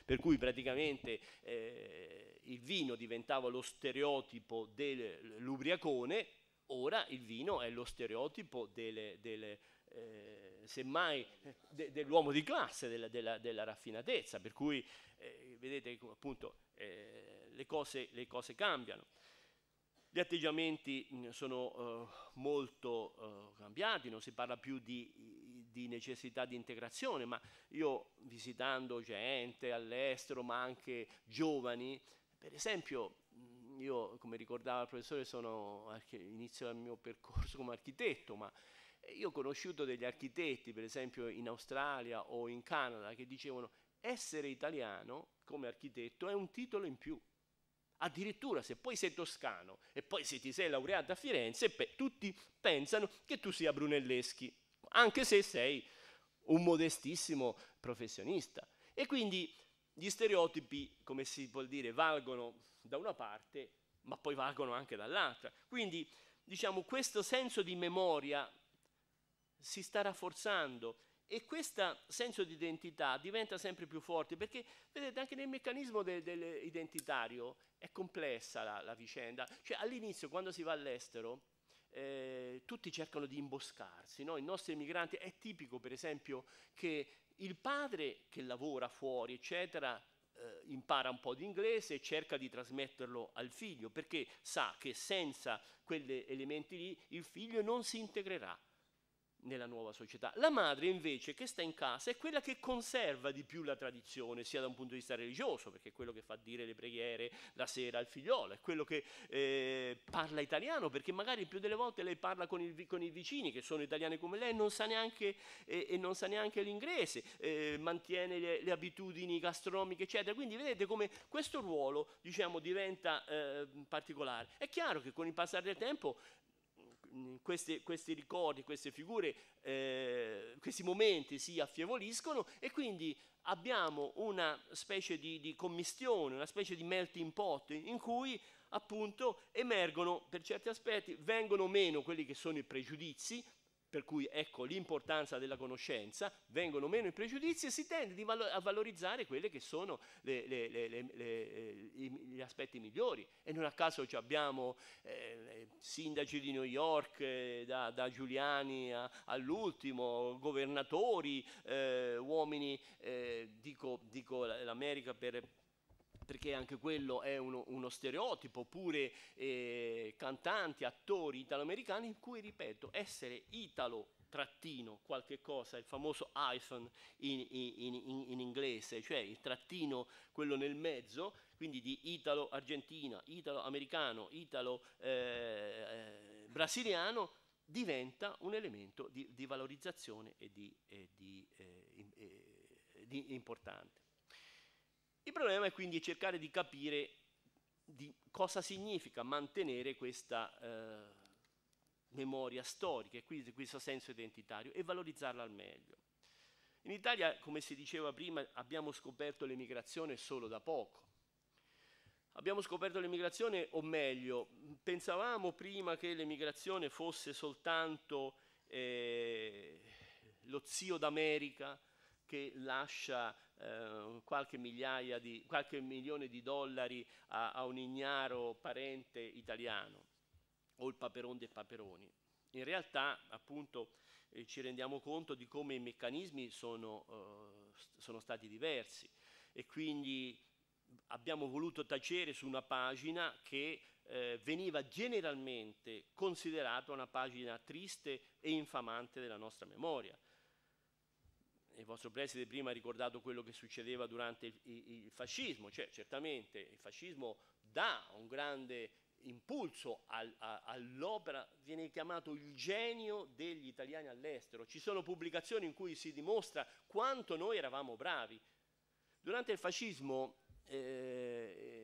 per cui praticamente eh, il vino diventava lo stereotipo dell'ubriacone, ora il vino è lo stereotipo delle, delle eh, semmai de, dell'uomo di classe, della, della, della, raffinatezza, per cui eh, vedete appunto eh, le, cose, le, cose, cambiano. Gli atteggiamenti mm, sono eh, molto eh, cambiati, non si parla più di, di, necessità di integrazione, ma io visitando gente all'estero, ma anche giovani, per esempio mm, io, come ricordava il professore, sono inizio il mio percorso come architetto, ma eh, io ho conosciuto degli architetti, per esempio in Australia o in Canada, che dicevano essere italiano come architetto è un titolo in più. Addirittura se poi sei toscano e poi se ti sei laureato a Firenze, pe- tutti pensano che tu sia Brunelleschi, anche se sei un modestissimo professionista. E quindi gli stereotipi, come si vuol dire, valgono da una parte, ma poi valgono anche dall'altra. Quindi, diciamo, questo senso di memoria si sta rafforzando e questo senso di identità diventa sempre più forte perché vedete anche nel meccanismo dell'identitario è complessa la, la vicenda. Cioè, all'inizio quando si va all'estero eh, tutti cercano di imboscarsi, no? i nostri migranti è tipico per esempio che il padre che lavora fuori eccetera eh, impara un po' di inglese e cerca di trasmetterlo al figlio perché sa che senza quegli elementi lì il figlio non si integrerà nella nuova società. La madre invece che sta in casa è quella che conserva di più la tradizione, sia da un punto di vista religioso, perché è quello che fa dire le preghiere la sera al figliolo, è quello che eh, parla italiano, perché magari più delle volte lei parla con, il, con i vicini che sono italiani come lei non neanche, eh, e non sa neanche l'inglese, eh, mantiene le, le, abitudini gastronomiche, eccetera. Quindi vedete come questo ruolo diciamo, diventa eh, particolare. È chiaro che con il passare del tempo Mm, queste, questi ricordi, queste figure, eh, questi momenti si affievoliscono e quindi abbiamo una specie di, di commistione, una specie di melting pot in cui appunto emergono per certi aspetti, vengono meno quelli che sono i pregiudizi, per cui ecco l'importanza della conoscenza, vengono meno i pregiudizi e si tende a valorizzare quelli che sono le, le, le, eh, gli aspetti migliori. E non a caso abbiamo eh, sindaci di New York, eh, da, da, Giuliani a, all'ultimo, governatori, eh, uomini, eh, dico, dico l'America per perché anche quello è uno, uno stereotipo, oppure eh, cantanti, attori italoamericani in cui, ripeto, essere italo trattino qualche cosa, il famoso iPhone in, in, in, in, inglese, cioè il trattino, quello nel mezzo, quindi di italo-argentina, italo-americano, italo-brasiliano, eh, eh diventa un elemento di, di valorizzazione e di, eh, di, eh, di importante. Il problema è quindi cercare di capire di cosa significa mantenere questa eh, memoria storica e quindi questo senso identitario e valorizzarla al meglio. In Italia, come si diceva prima, abbiamo scoperto l'emigrazione solo da poco. Abbiamo scoperto l'emigrazione, o meglio, pensavamo prima che l'emigrazione fosse soltanto eh, lo zio d'America che lascia eh, qualche, di, qualche milione di dollari a, a un ignaro parente italiano o il paperon dei paperoni. In realtà, appunto, eh, ci rendiamo conto di come i meccanismi sono, eh, sono, stati diversi e quindi abbiamo voluto tacere su una pagina che eh, veniva generalmente considerata una pagina triste e infamante della nostra memoria il vostro preside prima ha ricordato quello che succedeva durante il, il, fascismo, cioè certamente il fascismo dà un grande impulso al, all'opera, viene chiamato il genio degli italiani all'estero. Ci sono pubblicazioni in cui si dimostra quanto noi eravamo bravi. Durante il fascismo eh,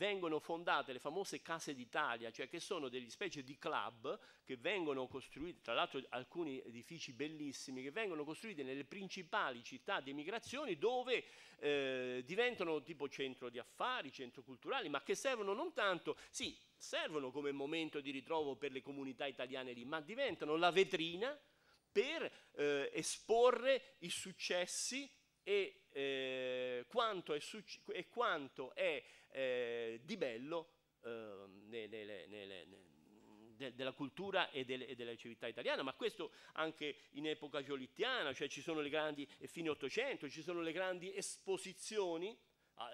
vengono fondate le famose case d'Italia, cioè che sono delle specie di club che vengono costruiti, tra l'altro alcuni edifici bellissimi, che vengono costruiti nelle principali città di emigrazione dove eh, diventano tipo centro di affari, centro culturali, ma che servono non tanto, sì, servono come momento di ritrovo per le comunità italiane lì, ma diventano la vetrina per eh, esporre i successi e eh, quanto è, succe- e quanto è eh, di bello eh, nelle, nelle, de, della cultura e, delle, e, della civiltà italiana, ma questo anche in epoca giolittiana, cioè ci sono le grandi, eh, fine Ottocento, ci sono le grandi esposizioni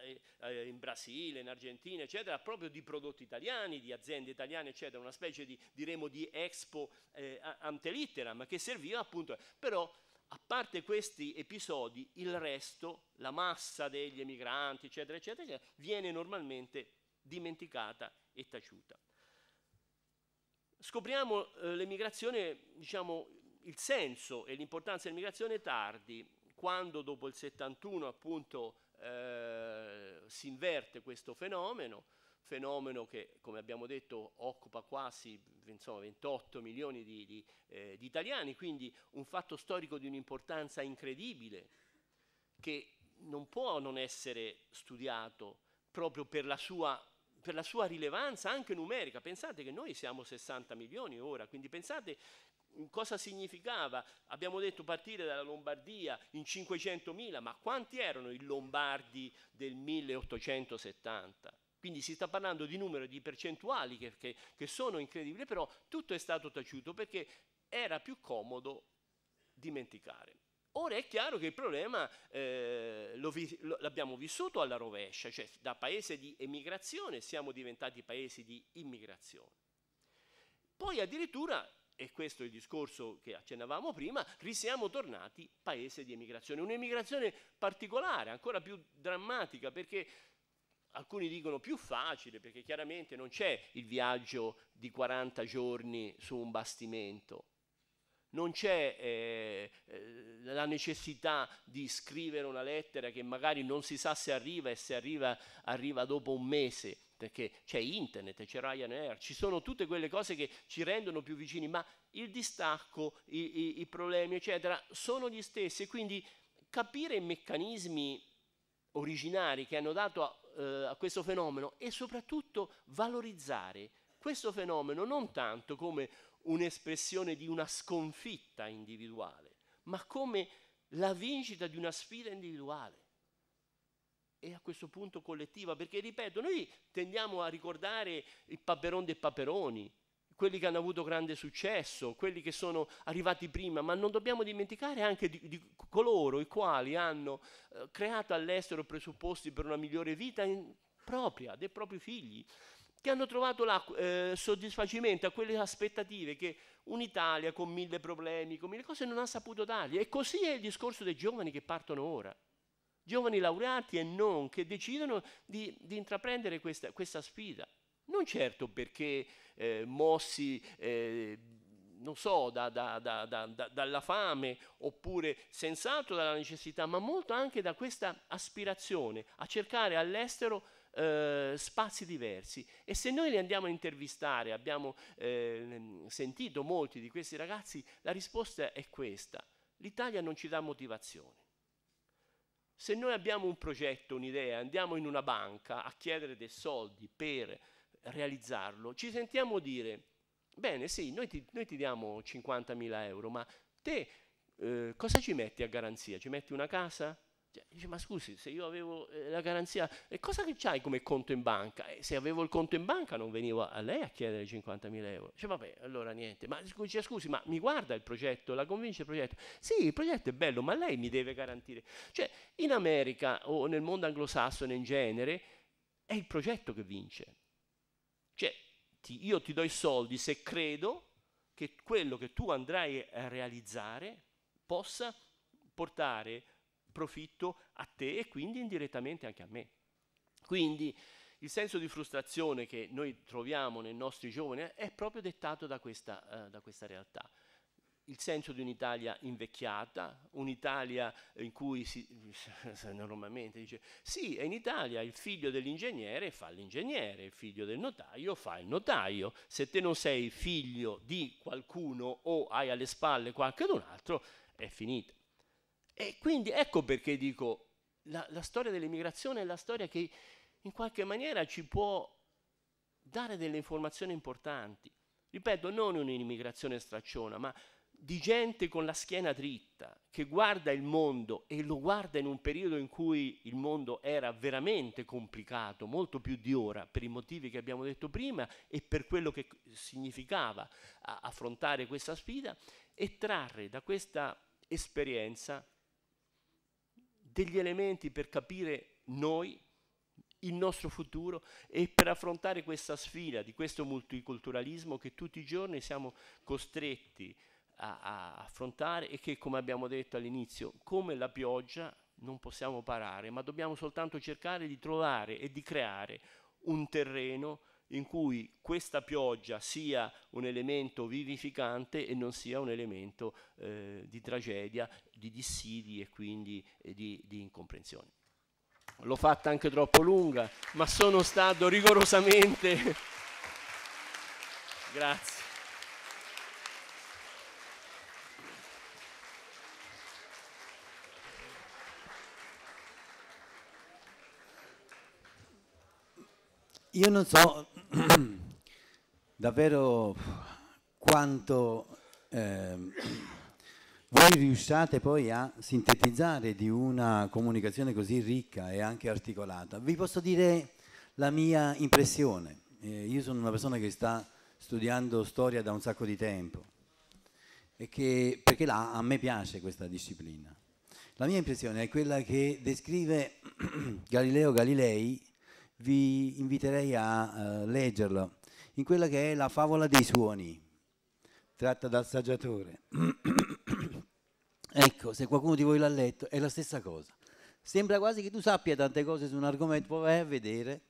eh, eh, in Brasile, in Argentina, eccetera, proprio di prodotti italiani, di aziende italiane, eccetera, una specie di, diremo di expo eh, antelitteram che serviva appunto, però a parte questi episodi, il resto, la massa degli emigranti, eccetera, eccetera, eccetera viene normalmente dimenticata e taciuta. Scopriamo eh, l'emigrazione, diciamo, il senso e l'importanza dell'emigrazione tardi, quando dopo il 71 appunto eh, si inverte questo fenomeno, fenomeno che come abbiamo detto occupa quasi insomma, 28 milioni di, di, eh, di italiani, quindi un fatto storico di un'importanza incredibile che non può non essere studiato proprio per la sua per la sua rilevanza anche numerica. Pensate che noi siamo 60 milioni ora, quindi pensate cosa significava. Abbiamo detto partire dalla Lombardia in 500 mila, ma quanti erano i lombardi del 1870? Quindi si sta parlando di numeri di percentuali che, che, che sono incredibili, però tutto è stato taciuto perché era più comodo dimenticare. Ora è chiaro che il problema eh, vi, l'abbiamo vissuto alla rovescia, cioè da paese di emigrazione siamo diventati paesi di immigrazione. Poi addirittura, e questo è il discorso che accennavamo prima, risiamo tornati paese di emigrazione, un'emigrazione particolare, ancora più drammatica, perché Alcuni dicono più facile perché chiaramente non c'è il viaggio di 40 giorni su un bastimento, non c'è eh, eh, la necessità di scrivere una lettera che magari non si sa se arriva e se arriva, arriva dopo un mese, perché c'è internet, c'è Ryanair, ci sono tutte quelle cose che ci rendono più vicini, ma il distacco, i, i, i problemi, eccetera, sono gli stessi. Quindi capire i meccanismi originari che hanno dato eh, a questo fenomeno e soprattutto valorizzare questo fenomeno non tanto come un'espressione di una sconfitta individuale, ma come la vincita di una sfida individuale e a questo punto collettiva, perché ripeto, noi tendiamo a ricordare il Paperon dei Paperoni, quelli che hanno avuto grande successo, quelli che sono arrivati prima, ma non dobbiamo dimenticare anche di, di coloro i quali hanno eh, creato all'estero presupposti per una migliore vita in, propria, dei propri figli, che hanno trovato là, eh, soddisfacimento a quelle aspettative che un'Italia con mille problemi, con mille cose non ha saputo dargli. E così è il discorso dei giovani che partono ora giovani laureati e non, che decidono di, di intraprendere questa, questa sfida. Non certo perché eh, mossi, eh, non so, da, da, da, dalla fame oppure senz'altro dalla necessità, ma molto anche da questa aspirazione a cercare all'estero eh, spazi diversi. E se noi li andiamo a intervistare, abbiamo eh, sentito molti di questi ragazzi, la risposta è questa. L'Italia non ci dà motivazione. Se noi abbiamo un progetto, un'idea, andiamo in una banca a chiedere dei soldi per realizzarlo, ci sentiamo dire, bene sì, noi ti, noi ti diamo 50.000 euro, ma te eh, cosa ci metti a garanzia? Ci metti una casa? Cioè, dice, ma scusi, se io avevo eh, la garanzia, e cosa che c'hai come conto in banca? Eh, se avevo il conto in banca non venivo a, a lei a chiedere 50.000 euro. Dice, vabbè, allora niente. Ma scusi, cioè, scusi, ma mi guarda il progetto, la convince il progetto? Sì, il progetto è bello, ma lei mi deve garantire. Cioè, in America o nel mondo anglosassone in genere, è il progetto che vince. Cioè, ti, io ti do i soldi se credo che quello che tu andrai a realizzare possa portare profitto a te e quindi indirettamente anche a me. Quindi il senso di frustrazione che noi troviamo nei nostri giovani è proprio dettato da questa, eh, da questa realtà il senso di un'Italia invecchiata, un'Italia in cui si, normalmente dice sì, è in Italia il figlio dell'ingegnere fa l'ingegnere, il figlio del notaio fa il notaio, se te non sei figlio di qualcuno o hai alle spalle qualcun altro, è finita. E quindi ecco perché dico, la, la storia dell'immigrazione è la storia che in qualche maniera ci può dare delle informazioni importanti. Ripeto, non un'immigrazione stracciona, ma di gente con la schiena dritta che guarda il mondo e lo guarda in un periodo in cui il mondo era veramente complicato, molto più di ora, per i motivi che abbiamo detto prima e per quello che significava affrontare questa sfida, e trarre da questa esperienza degli elementi per capire noi, il nostro futuro e per affrontare questa sfida di questo multiculturalismo che tutti i giorni siamo costretti a a, a affrontare e che, come abbiamo detto all'inizio, come la pioggia non possiamo parare, ma dobbiamo soltanto cercare di trovare e di creare un terreno in cui questa pioggia sia un elemento vivificante e non sia un elemento eh, di tragedia, di dissidi e quindi eh, di, di incomprensione. L'ho fatta anche troppo lunga, ma sono stato rigorosamente... Grazie. Io non so davvero quanto eh, voi riusciate poi a sintetizzare di una comunicazione così ricca e anche articolata. Vi posso dire la mia impressione. Eh, io sono una persona che sta studiando storia da un sacco di tempo e che, perché là, a me piace questa disciplina. La mia impressione è quella che descrive Galileo Galilei vi inviterei a eh, leggerlo, in quella che è la favola dei suoni, tratta dal saggiatore. ecco, se qualcuno di voi l'ha letto, è la stessa cosa. Sembra quasi che tu sappia tante cose su un argomento, poi vai a vedere,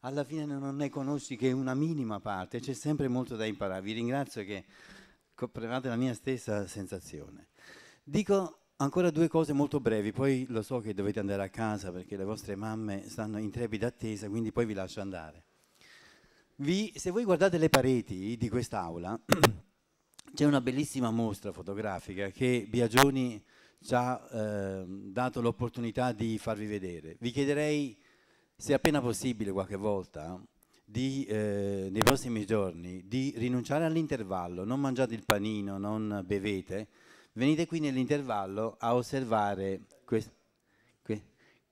alla fine non ne conosci che una minima parte, c'è sempre molto da imparare. Vi ringrazio che comprevate la mia stessa sensazione. Dico Ancora due cose molto brevi, poi lo so che dovete andare a casa perché le vostre mamme stanno in trepida attesa, quindi poi vi lascio andare. Vi, se voi guardate le pareti di quest'aula, c'è una bellissima mostra fotografica che Biagioni ci ha eh, dato l'opportunità di farvi vedere. Vi chiederei, se appena possibile qualche volta, di, eh, nei prossimi giorni, di rinunciare all'intervallo, non mangiate il panino, non bevete, venite qui nell'intervallo a osservare quest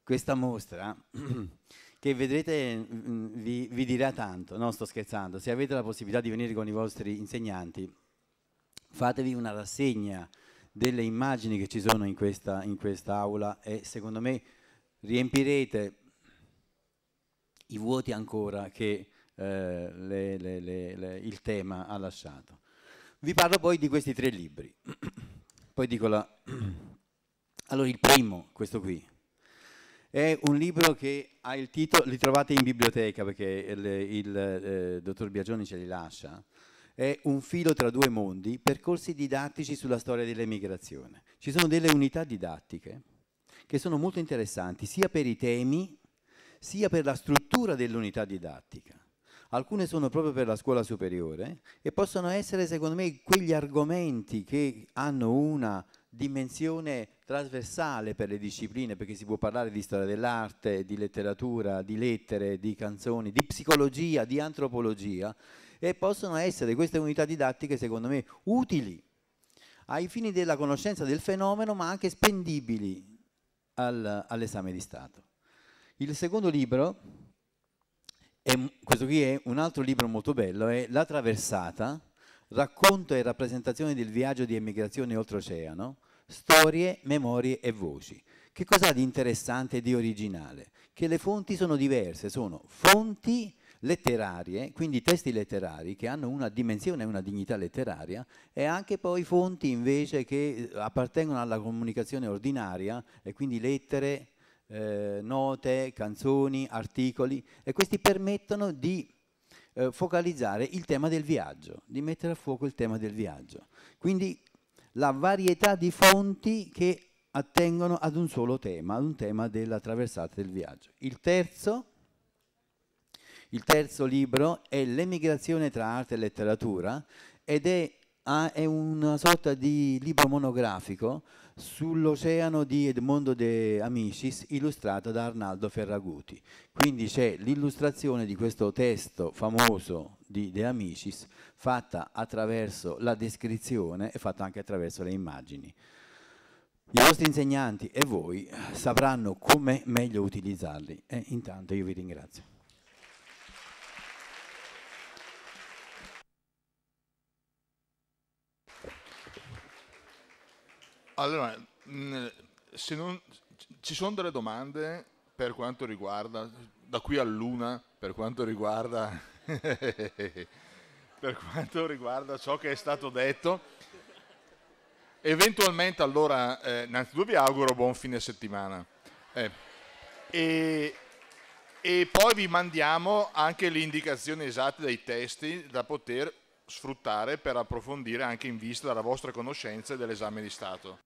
questa mostra che vedrete mm, vi, vi dirà tanto, non sto scherzando, se avete la possibilità di venire con i vostri insegnanti fatevi una rassegna delle immagini che ci sono in questa in quest'aula e secondo me riempirete i vuoti ancora che eh, le, le, le, il tema ha lasciato. Vi parlo poi di questi tre libri. Poi dico la... Allora il primo, questo qui, è un libro che ha il titolo, li trovate in biblioteca perché il, il eh, dottor Biagioni ce li lascia, è Un filo tra due mondi, percorsi didattici sulla storia dell'emigrazione. Ci sono delle unità didattiche che sono molto interessanti sia per i temi sia per la struttura dell'unità didattica alcune sono proprio per la scuola superiore e possono essere secondo me quegli argomenti che hanno una dimensione trasversale per le discipline, perché si può parlare di storia dell'arte, di letteratura, di lettere, di canzoni, di psicologia, di antropologia e possono essere queste unità didattiche secondo me utili ai fini della conoscenza del fenomeno ma anche spendibili al, all'esame di Stato. Il secondo libro e questo qui è un altro libro molto bello, è La traversata, racconto e rappresentazione del viaggio di emigrazione oltreoceano, storie, memorie e voci. Che cosa ha di interessante e di originale? Che le fonti sono diverse, sono fonti letterarie, quindi testi letterari che hanno una dimensione e una dignità letteraria e anche poi fonti invece che eh, appartengono alla comunicazione ordinaria e quindi lettere eh, note, canzoni, articoli e questi permettono di eh, focalizzare il tema del viaggio, di mettere a fuoco il tema del viaggio. Quindi la varietà di fonti che attengono ad un solo tema, ad un tema della traversata del viaggio. Il terzo, il terzo libro è L'emigrazione tra arte e letteratura ed è, ha, è una sorta di libro monografico sull'oceano di Edmondo De Amicis illustrato da Arnaldo Ferraguti. Quindi c'è l'illustrazione di questo testo famoso di De Amicis fatta attraverso la descrizione e fatta anche attraverso le immagini. I vostri insegnanti e voi sapranno come meglio utilizzarli e intanto io vi ringrazio. Allora, se non, ci sono delle domande per quanto riguarda, da qui a luna, per quanto riguarda, per quanto riguarda ciò che è stato detto. Eventualmente allora, eh, innanzitutto vi auguro buon fine settimana. Eh, e, e poi vi mandiamo anche le indicazioni esatte dei testi da poter sfruttare per approfondire anche in vista della vostra conoscenza e dell'esame di Stato.